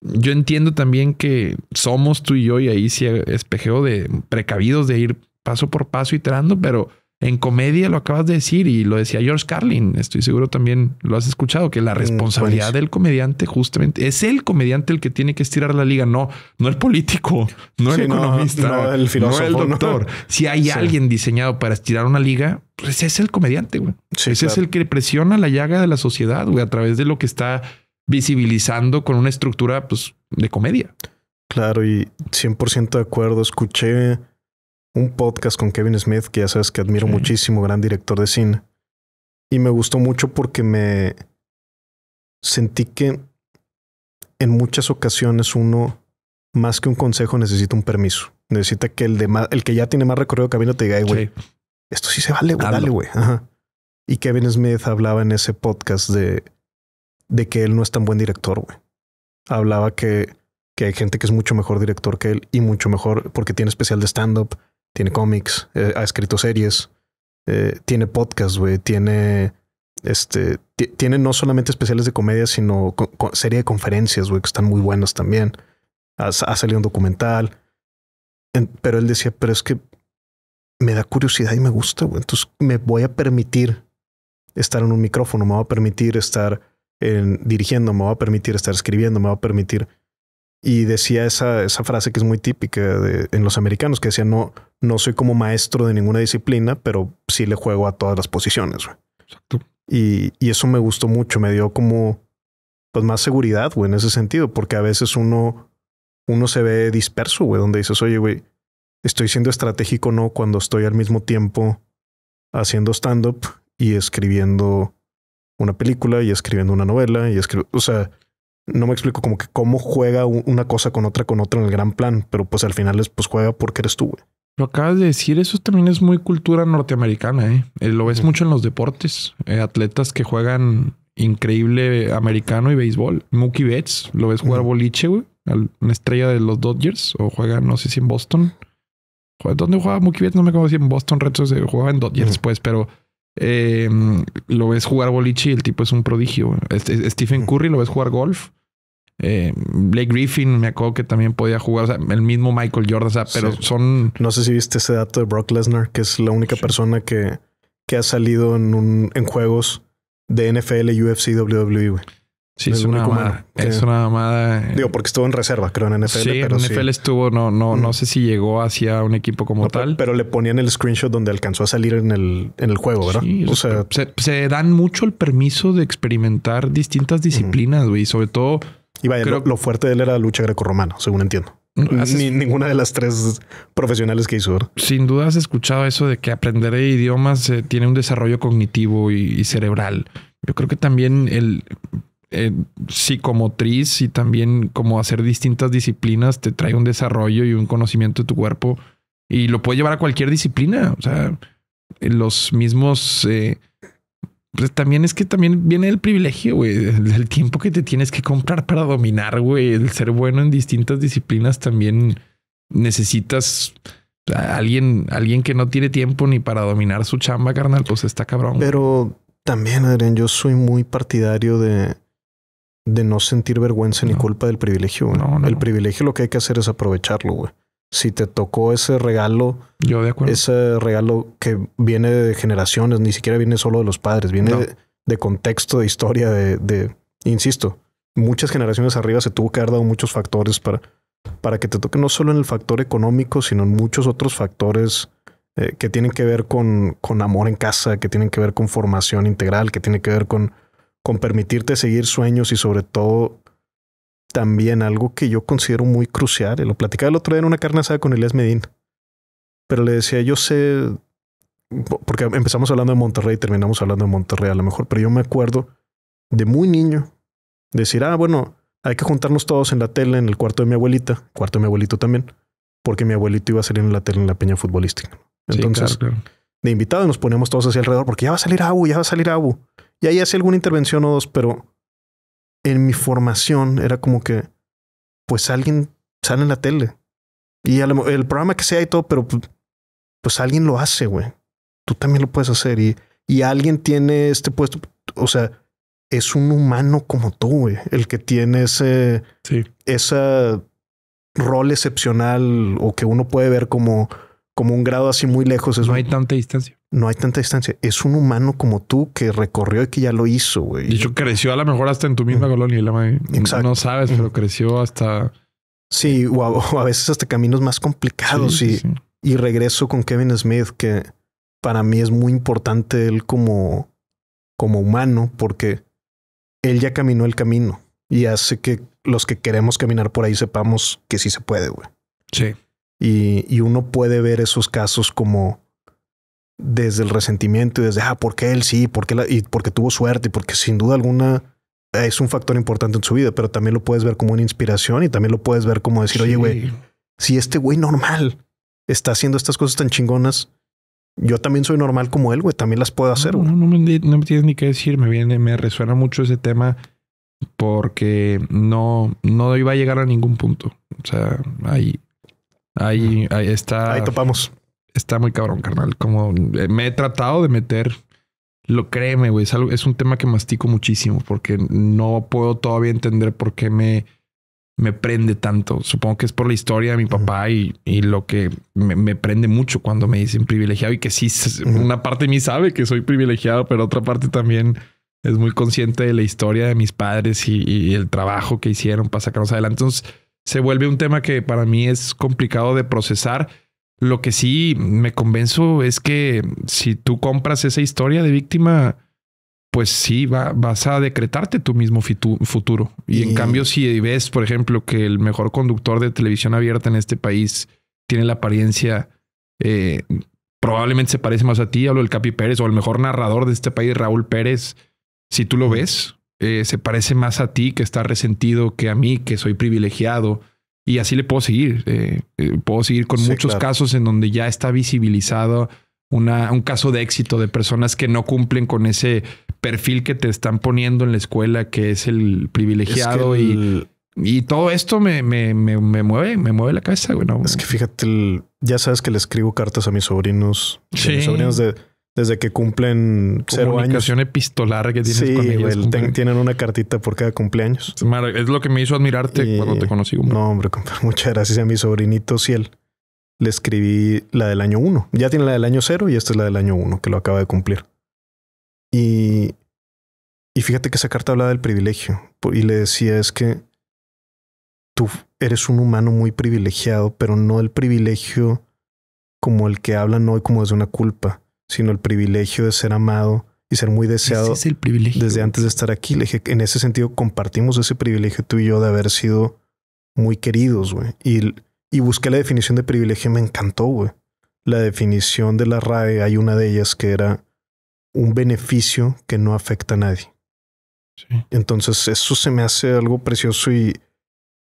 yo entiendo también que somos tú y yo, y ahí sí espejeo de precavidos de ir paso por paso iterando, pero en comedia lo acabas de decir y lo decía George Carlin, estoy seguro también lo has escuchado, que la mm, responsabilidad del comediante justamente es el comediante el que tiene que estirar la liga, no, no el político, no el economista, no, el filósofo, el doctor. Si hay alguien diseñado para estirar una liga, pues es el comediante, güey. Ese es el que presiona la llaga de la sociedad, güey, a través de lo que está visibilizando con una estructura pues, de comedia. Claro, y 100% de acuerdo, escuché un podcast con Kevin Smith, que ya sabes que admiro muchísimo, gran director de cine. Y me gustó mucho porque me sentí que en muchas ocasiones uno, más que un consejo, necesita un permiso. Necesita que el, de más, el que ya tiene más recorrido camino te diga, güey, esto sí se vale, güey, güey. Y Kevin Smith hablaba en ese podcast de, de que él no es tan buen director, güey. Hablaba que, que hay gente que es mucho mejor director que él y mucho mejor porque tiene especial de stand-up tiene cómics, eh, ha escrito series, eh, tiene podcast, güey, tiene este tiene no solamente especiales de comedia, sino serie de conferencias, güey, que están muy buenas también. Ha, salido un documental. pero él decía, pero es que me da curiosidad y me gusta, güey. Entonces me voy a permitir estar en un micrófono, me va a permitir estar dirigiendo, me va a permitir estar escribiendo, me va a permitir y decía esa, esa frase que es muy típica de, en los americanos, que decía, no, no soy como maestro de ninguna disciplina, pero sí le juego a todas las posiciones. Y, eso me gustó mucho, me dio como pues más seguridad, güey, en ese sentido, porque a veces uno, uno se ve disperso, donde dices, oye, güey, estoy siendo estratégico no cuando estoy al mismo tiempo haciendo stand-up y escribiendo una película y escribiendo una novela y escribiendo, o sea, no me explico como que cómo juega una cosa con otra con otra en el gran plan, pero pues al final es pues juega porque eres tú, güey. Lo acabas de decir, eso también es muy cultura norteamericana, ¿eh? eh lo ves mucho en los deportes, eh, atletas que juegan increíble americano y béisbol. Mookie Betts, lo ves jugar boliche, güey, una estrella de los Dodgers, o juega, no sé si en Boston. ¿Dónde jugaba Mookie Betts? No me acuerdo si en Boston Red Sox eh, jugaba en Dodgers, pues, pero eh, lo ves jugar boliche y el tipo es un prodigio. Este, Stephen Curry lo ves jugar golf. Em, Blake Griffin, me acuerdo que también podía jugar, el mismo Michael Jordan, pero son... No sé si viste ese dato de Brock Lesnar, que es la única persona que, que ha salido en, un, en juegos de NFL, UFC, WWE, Sí, es, una, amada, es una mamada. Eh. Digo, porque estuvo en reserva, creo, en NFL. Sí, pero en NFL estuvo, no, no, no sé si llegó hacia un equipo como tal. Pero, le ponían el screenshot donde alcanzó a salir en el, en el juego, ¿verdad? o sea, se, dan mucho el permiso de experimentar distintas disciplinas, güey. Sobre todo. Y vaya, lo, fuerte de él era la lucha grecorromana, según entiendo. Mm, Ni, ninguna de las tres profesionales que hizo. Sin duda has escuchado eso de que aprender idiomas eh, tiene un desarrollo cognitivo y cerebral. Yo creo que también el eh, psicomotriz y también como hacer distintas disciplinas te trae un desarrollo y un conocimiento de tu cuerpo y lo puede llevar a cualquier disciplina. O sea, eh, los mismos... Eh, pues también es que también viene el privilegio, güey, el tiempo que te tienes que comprar para dominar, güey, el ser bueno en distintas disciplinas también necesitas alguien, alguien que no tiene tiempo ni para dominar su chamba, carnal, pues está cabrón. Pero también, Adrián, yo soy muy partidario de de no sentir vergüenza ni culpa del privilegio, No, el privilegio lo que hay que hacer es aprovecharlo, güey. Si te tocó ese regalo, yo de acuerdo. Ese regalo que viene de generaciones, ni siquiera viene solo de los padres, viene de, contexto, de historia, de, insisto, muchas generaciones arriba se tuvo que haber dado muchos factores para, para que te toque no solo en el factor económico, sino en muchos otros factores eh, que tienen que ver con, con amor en casa, que tienen que ver con formación integral, que tienen que ver con con permitirte seguir sueños y sobre todo también algo que yo considero muy crucial. Lo platicaba el otro día en una carne asada con Elías Medín, pero le decía, yo sé, porque empezamos hablando de Monterrey y terminamos hablando de Monterrey a lo mejor, pero yo me acuerdo de muy niño decir, ah, bueno, hay que juntarnos todos en la tele, en el cuarto de mi abuelita, cuarto de mi abuelito también, porque mi abuelito iba a salir en la tele en la peña futbolística. Entonces, de invitado nos poníamos todos hacia alrededor porque ya va a salir Abu, ya va a salir Abu. Y ahí hace alguna intervención o dos, pero en mi formación era como que, pues alguien sale en la tele. Y el, programa que sea y todo, pero pues, pues, alguien lo hace, güey. Tú también lo puedes hacer. Y, y alguien tiene este puesto, o sea, es un humano como tú, güey, el que tiene ese, rol excepcional o que uno puede ver como, como un grado así muy lejos. no hay tanta distancia no hay tanta distancia. Es un humano como tú que recorrió y que ya lo hizo, güey. yo creció a lo mejor hasta en tu misma colonia mm. colonia. La Exacto. No sabes, pero mm. creció hasta... Sí, o a, veces hasta caminos más complicados. y, regreso con Kevin Smith, que para mí es muy importante él como, como humano, porque él ya caminó el camino y hace que los que queremos caminar por ahí sepamos que sí se puede, güey. Sí. Y, y uno puede ver esos casos como desde el resentimiento y desde, ah, ¿por qué él sí? ¿Por la, y porque tuvo suerte y porque sin duda alguna eh, es un factor importante en su vida, pero también lo puedes ver como una inspiración y también lo puedes ver como decir, oye, güey, si este güey normal está haciendo estas cosas tan chingonas, yo también soy normal como él, güey, también las puedo hacer. No, no, me, tienes ni qué decir, me viene, me resuena mucho ese tema porque no, no iba a llegar a ningún punto. O sea, ahí, ahí está. Ahí topamos está muy cabrón, carnal. Como eh, me he tratado de meter. Lo créeme, güey. Es, un tema que mastico muchísimo porque no puedo todavía entender por qué me, me prende tanto. Supongo que es por la historia de mi papá y, lo que me, prende mucho cuando me dicen privilegiado y que sí, una parte de mí sabe que soy privilegiado, pero otra parte también es muy consciente de la historia de mis padres y, y el trabajo que hicieron para sacarnos adelante. Entonces se vuelve un tema que para mí es complicado de procesar lo que sí me convenzo es que si tú compras esa historia de víctima, pues sí, vas a decretarte tu mismo futuro. Y, en cambio, si ves, por ejemplo, que el mejor conductor de televisión abierta en este país tiene la apariencia, eh, probablemente se parece más a ti, hablo del Capi Pérez, o al mejor narrador de este país, Raúl Pérez, si tú lo ves, eh, se parece más a ti que está resentido que a mí, que soy privilegiado y así le puedo seguir. Eh, eh, puedo seguir con muchos casos en donde ya está visibilizado una, un caso de éxito de personas que no cumplen con ese perfil que te están poniendo en la escuela, que es el privilegiado y... Y todo esto me, me, mueve, me mueve la cabeza, güey. es que fíjate, ya sabes que le escribo cartas a mis sobrinos. mis sobrinos de desde que cumplen cero años. epistolar que tienes con ellos, tienen una cartita por cada cumpleaños. Es lo que me hizo admirarte cuando te conocí. No, hombre, muchas gracias a mi sobrinito Ciel. Le escribí la del año uno. Ya tiene la del año cero y esta es la del año uno, que lo acaba de cumplir. Y, y fíjate que esa carta hablaba del privilegio. Y le decía, es que tú eres un humano muy privilegiado, pero no el privilegio como el que hablan hoy como desde una culpa sino el privilegio de ser amado y ser muy deseado desde antes de estar aquí. en ese sentido compartimos ese privilegio tú y yo de haber sido muy queridos, güey. Y, busqué la definición de privilegio y me encantó, güey. La definición de la RAE, hay una de ellas que era un beneficio que no afecta a nadie. Entonces, eso se me hace algo precioso y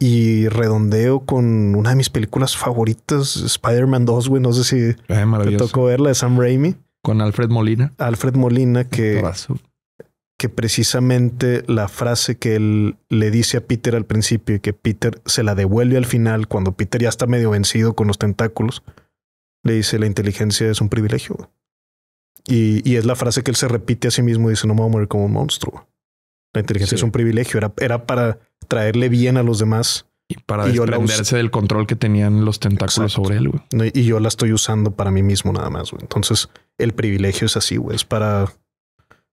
y redondeo con una de mis películas favoritas, Spider-Man 2, güey. No sé si eh, le tocó verla de Sam Raimi. Con Alfred Molina. Alfred Molina, que, que precisamente la frase que él le dice a Peter al principio y que Peter se la devuelve al final, cuando Peter ya está medio vencido con los tentáculos, le dice: La inteligencia es un privilegio. Y, es la frase que él se repite a sí mismo y dice: No me voy a morir como un monstruo. La inteligencia es un privilegio. Era, era para traerle bien a los demás. Y para desprenderse del control que tenían los tentáculos sobre él, güey. Y yo la estoy usando para mí mismo nada más, güey. Entonces, el privilegio es así, güey. Es para,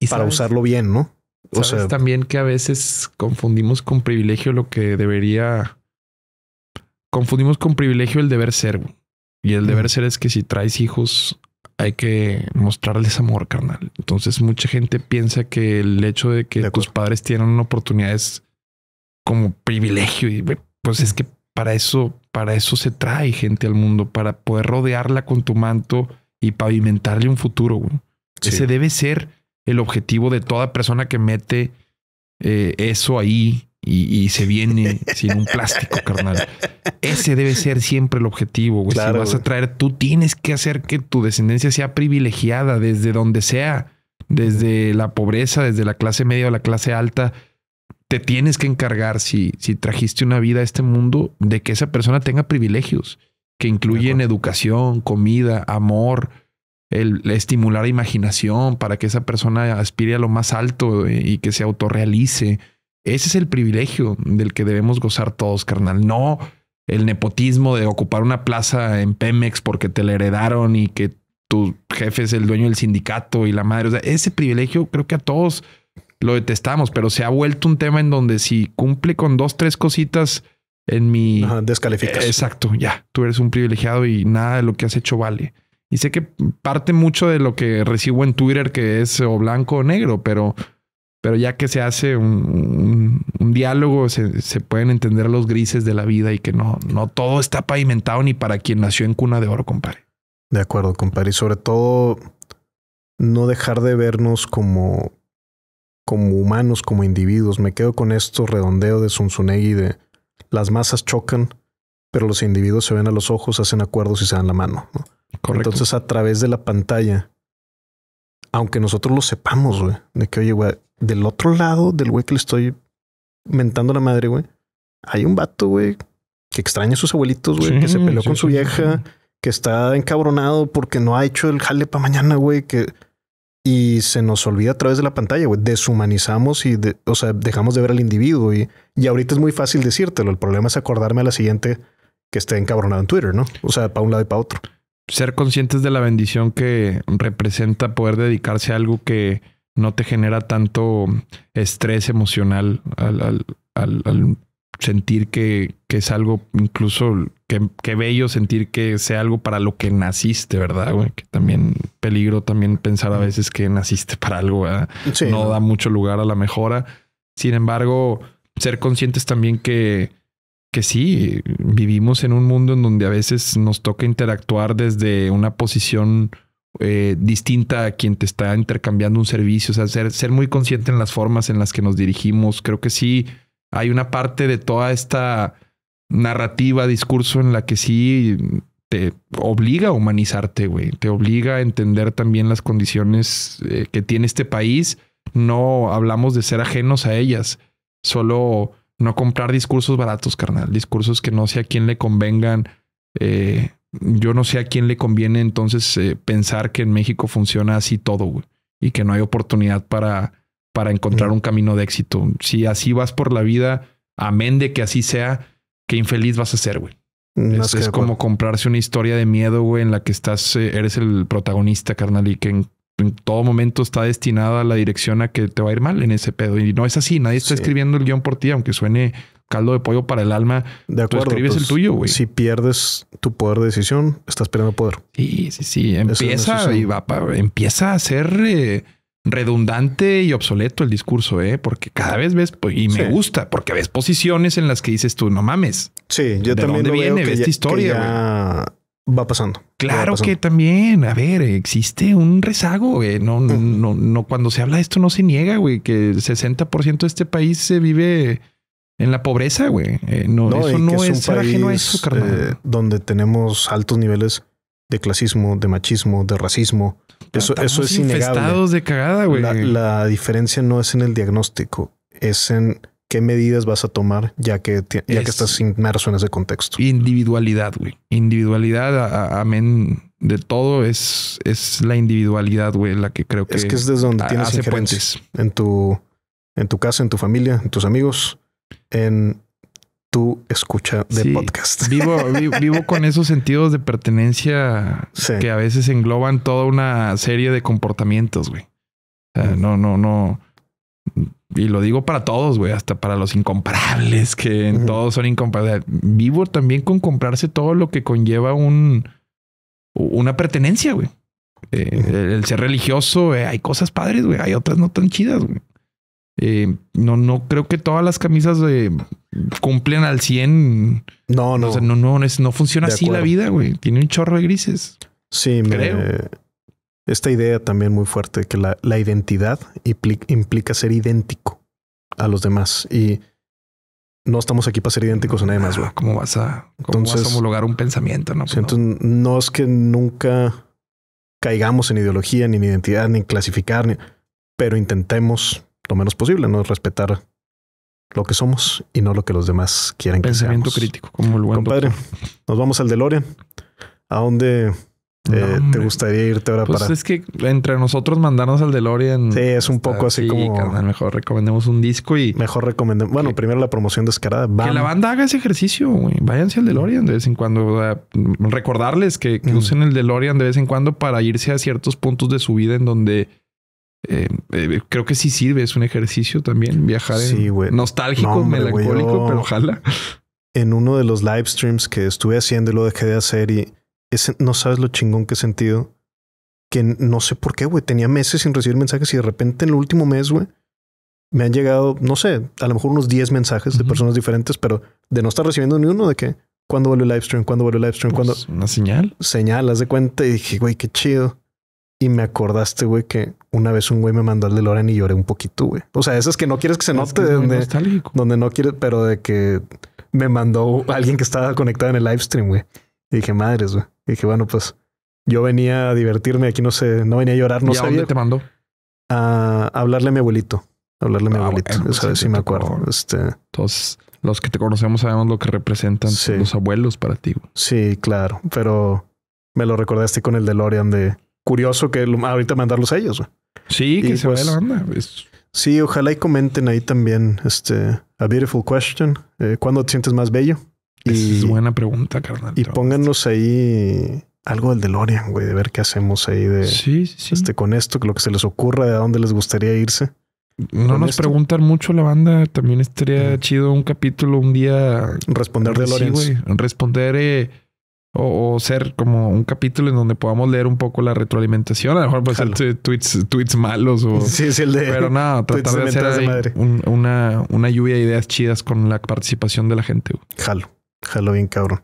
para usarlo bien, ¿no? O sea, también que a veces confundimos con privilegio lo que debería. Confundimos con privilegio el deber ser, güey. Y el deber ser es que si traes hijos, hay que mostrarles amor, carnal. Entonces, mucha gente piensa que el hecho de que tus padres tienen oportunidades como privilegio. Y pues es que para eso, para eso se trae gente al mundo, para poder rodearla con tu manto y pavimentarle un futuro. Ese debe ser el objetivo de toda persona que mete eh, eso ahí y, se viene sin un plástico, carnal. Ese debe ser siempre el objetivo, si vas a traer, tú tienes que hacer que tu descendencia sea privilegiada desde donde sea, desde la pobreza, desde la clase media o la clase alta, te tienes que encargar, si, si trajiste una vida a este mundo, de que esa persona tenga privilegios que incluyen educación, comida, amor, el estimular imaginación para que esa persona aspire a lo más alto y que se autorrealice. Ese es el privilegio del que debemos gozar todos, carnal. No el nepotismo de ocupar una plaza en Pemex porque te la heredaron y que tu jefe es el dueño del sindicato y la madre. O sea, ese privilegio creo que a todos lo detestamos, pero se ha vuelto un tema en donde si cumple con dos, tres cositas en mi... descalificación Exacto, ya, tú eres un privilegiado y nada de lo que has hecho vale. Y sé que parte mucho de lo que recibo en Twitter, que es o blanco o negro, pero, pero ya que se hace un, diálogo, se, se, pueden entender los grises de la vida y que no, no todo está pavimentado ni para quien nació en cuna de oro, compadre. De acuerdo, compadre. Y sobre todo, no dejar de vernos como como humanos, como individuos. Me quedo con esto redondeo de Sunsunegi de las masas chocan, pero los individuos se ven a los ojos, hacen acuerdos y se dan la mano. ¿no? Entonces, a través de la pantalla, aunque nosotros lo sepamos, güey, de que, oye, güey, del otro lado del güey que le estoy mentando la madre, güey, hay un vato, güey, que extraña a sus abuelitos, güey, que se peleó con su vieja, que está encabronado porque no ha hecho el jale para mañana, güey, que y se nos olvida a través de la pantalla, güey. Deshumanizamos y, o sea, dejamos de ver al individuo. Y, y ahorita es muy fácil decírtelo. El problema es acordarme a la siguiente que esté encabronado en Twitter, ¿no? O sea, para un lado y para otro. Ser conscientes de la bendición que representa poder dedicarse a algo que no te genera tanto estrés emocional al sentir que, que es algo incluso que, bello sentir que sea algo para lo que naciste, ¿verdad? Que también peligro también pensar a veces que naciste para algo, ¿verdad? no, da mucho lugar a la mejora. Sin embargo, ser conscientes también que, que sí, vivimos en un mundo en donde a veces nos toca interactuar desde una posición eh, distinta a quien te está intercambiando un servicio, o sea, ser, ser muy consciente en las formas en las que nos dirigimos. Creo que sí, hay una parte de toda esta narrativa, discurso en la que sí te obliga a humanizarte, güey. Te obliga a entender también las condiciones eh, que tiene este país. No hablamos de ser ajenos a ellas, solo no comprar discursos baratos, carnal. Discursos que no sé a quién le convengan. Eh, yo no sé a quién le conviene entonces eh, pensar que en México funciona así todo, güey. Y que no hay oportunidad para, para encontrar un camino de éxito. Si así vas por la vida, amén de que así sea, qué infeliz vas a ser, güey. es, como comprarse una historia de miedo, güey, en la que estás, eh, eres el protagonista, carnal, y que en, todo momento está destinada a la dirección a que te va a ir mal en ese pedo. Y no es así, nadie está escribiendo el guión por ti, aunque suene caldo de pollo para el alma. De acuerdo. Tú escribes el pues, tuyo, güey. Si pierdes tu poder de decisión, estás perdiendo poder. Sí, sí, sí. Empieza, y va a empieza a ser eh, redundante y obsoleto el discurso, ¿eh? porque cada vez ves, pues, y me gusta, porque ves posiciones en las que dices tú, no mames. Sí, yo ¿de también. ¿Dónde viene? Veo historia? va pasando. Claro que también, a ver, existe un rezago, No, mm. no, no, cuando se habla de esto no se niega, güey, que el 60% de este país se vive en la pobreza, güey. Eh, no, eso no es, un país, ajeno eh, donde tenemos altos niveles de clasismo, de machismo, de racismo. Eso, eso es infestados de cagada, güey. La, diferencia no es en el diagnóstico, es en qué medidas vas a tomar ya que, ya que estás inmerso en ese contexto. Individualidad, güey. Individualidad, amén de todo, es, es la individualidad, güey, la que creo que... Es que es desde donde tienes injerencia. En tu, en tu casa, en tu familia, en tus amigos, en escucha de podcast. Vivo, vivo, con esos sentidos de pertenencia que a veces engloban toda una serie de comportamientos, güey. no, no, no. Y lo digo para todos, güey, hasta para los incomparables, que todos son incomparables. Vivo también con comprarse todo lo que conlleva un, una pertenencia, güey. Eh, el, ser religioso, eh, hay cosas padres, güey, hay otras no tan chidas, güey. Eh, no, no creo que todas las camisas de, eh, cumplen al 100. No, no. O no, no, no, funciona así la vida, güey. Tiene un chorro de grises. Sí, creo. esta idea también muy fuerte que la, la identidad implica, ser idéntico a los demás. Y no estamos aquí para ser idénticos a nadie más, güey. ¿Cómo vas a, cómo a homologar un pensamiento? No, es que nunca caigamos en ideología, ni en identidad, ni en clasificar, pero intentemos lo menos posible, ¿no? Respetar lo que somos y no lo que los demás quieren que seamos. crítico, como el Compadre, nos vamos al DeLorean. ¿A dónde eh, te gustaría irte ahora pues es que entre nosotros mandarnos al DeLorean... Sí, es un poco así, como... mejor recomendemos un disco y... Mejor recomendemos... Bueno, primero la promoción descarada. Que la banda haga ese ejercicio, güey. Váyanse al DeLorean de vez en cuando. recordarles que, mm. usen el DeLorean de vez en cuando para irse a ciertos puntos de su vida en donde eh, eh, creo que sí sirve, es un ejercicio también viajar en nostálgico, melancólico, pero ojalá. En uno de los live streams que estuve haciendo y lo dejé de hacer y ese, no sabes lo chingón que he sentido. Que no sé por qué, güey. Tenía meses sin recibir mensajes y de repente en el último mes, güey, me han llegado, no sé, a lo mejor unos 10 mensajes de personas diferentes, pero de no estar recibiendo ni uno de que cuando vuelve el live stream? cuando vuelve el live stream? cuando pues, Una señal. Señal, haz de cuenta y dije, güey, qué chido. Y me acordaste, güey, que una vez un güey me mandó el de y lloré un poquito, güey. O sea, eso es que no quieres que se note, donde, donde no quieres, pero de que me mandó alguien que estaba conectado en el live stream, güey. Y dije, madres, güey. dije, bueno, pues yo venía a divertirme, aquí no sé, no venía a llorar, no ¿Y ¿A dónde te mandó? A hablarle a mi abuelito. hablarle a mi ah, abuelito. Bueno, pues sí me acuerdo. Este... Entonces, los que te conocemos sabemos lo que representan los abuelos para ti. Sí, claro. Pero me lo recordaste con el DeLorean de curioso que ahorita mandarlos a ellos. Güey. Sí, que se vaya pues, la banda. Sí, ojalá y comenten ahí también, este, a beautiful question. Eh, ¿Cuándo te sientes más bello? es buena pregunta, carnal. Y pónganos ahí algo del DeLorean, güey, de ver qué hacemos ahí de sí, este con esto, lo que se les ocurra, de a dónde les gustaría irse. No nos preguntan mucho la banda, también estaría chido un capítulo un día responder DeLorean. Sí, responder eh, o, ser como un capítulo en donde podamos leer un poco la retroalimentación. A lo mejor puede tweets, tweets malos o. Sí, es el de. Pero nada, tratar de hacer una, una lluvia de ideas chidas con la participación de la gente. Jalo, jalo bien, cabrón.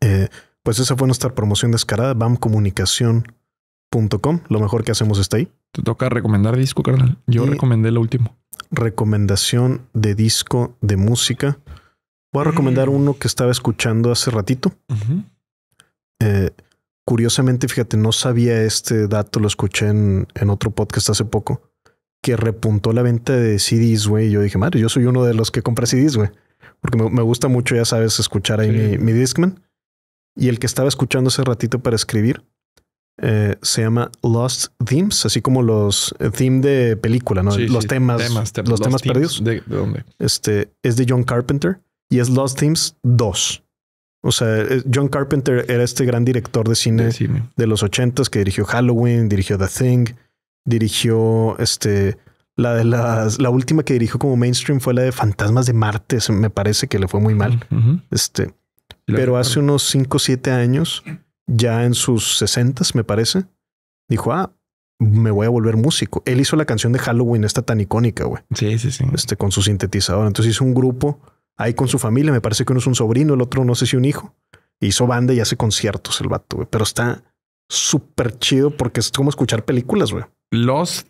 Eh, pues esa fue nuestra promoción descarada, bamcomunicación.com. Lo mejor que hacemos está ahí. Te toca recomendar disco, carnal. Yo recomendé lo último. Recomendación de disco de música. Voy a recomendar uno que estaba escuchando hace ratito. Eh, curiosamente, fíjate, no sabía este dato, lo escuché en, otro podcast hace poco, que repuntó la venta de CDs, güey. Y yo dije, madre, yo soy uno de los que compra CDs, güey. Porque me, gusta mucho, ya sabes, escuchar ahí mi, Discman. Y el que estaba escuchando hace ratito para escribir eh, se llama Lost Themes, así como los eh, theme de película, ¿no? los temas, los, temas perdidos. ¿De, ¿De, dónde? Este es de John Carpenter y es Lost Teams 2. O sea, eh, John Carpenter era este gran director de cine, de, los ochentas que dirigió Halloween, dirigió The Thing, dirigió este la de las la última que dirigió como mainstream fue la de Fantasmas de Marte, me parece que le fue muy mal. Este, pero hace unos 5 o 7 años, ya en sus sesentas, me parece, dijo, "Ah, me voy a volver músico." Él hizo la canción de Halloween, esta tan icónica, güey. Sí, sí, sí. Este con su sintetizador, entonces hizo un grupo ahí con su familia. Me parece que uno es un sobrino, el otro no sé si un hijo. Hizo banda y hace conciertos el vato, güey. Pero está súper chido porque es como escuchar películas, güey. Los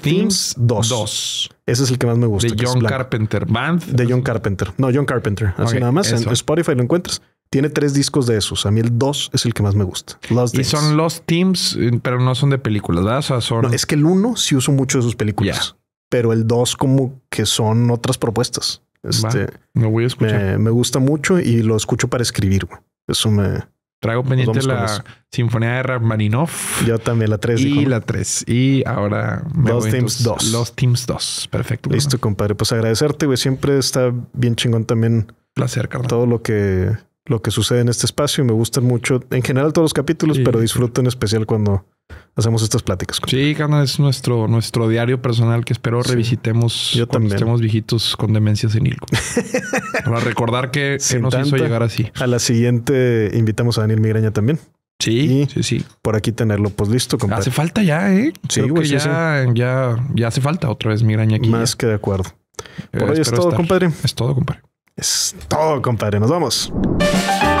Teams 2. Ese es el que más me gusta. De John Carpenter Band. De John Carpenter. No, John Carpenter. Así nada más. En Spotify lo encuentras. Tiene tres discos de esos. A mí el 2 es el que más me gusta. Lost y son los Teams, eh, pero no son de películas, ¿verdad? son... es que el uno sí uso mucho de sus películas. Pero el 2 como que son otras propuestas. Este, voy a escuchar. Me, me, gusta mucho y lo escucho para escribir, Eso me... Traigo pendiente la Sinfonía de Rachmaninoff. Yo también, la 3. Y la 3. Y ahora... los Teams 2. Los Teams 2. Perfecto. Listo, compadre. Pues agradecerte, güey. Siempre está bien chingón también... Placer, carnal. Todo lo que lo que sucede en este espacio y me gustan mucho en general todos los capítulos, pero disfruto en especial cuando hacemos estas pláticas. Sí, es nuestro, nuestro diario personal que espero revisitemos Yo cuando también. estemos viejitos con demencia senil. Para recordar que, nos hizo llegar así. A la siguiente invitamos a Daniel Migraña también. Sí, sí, sí. Por aquí tenerlo, pues listo. Compadre. Hace falta ya, ¿eh? Sí, ya, ya, ya hace falta otra vez Migraña aquí. Más que de acuerdo. Por es todo, compadre. Es todo, compadre. Es todo, compadre. Nos vamos.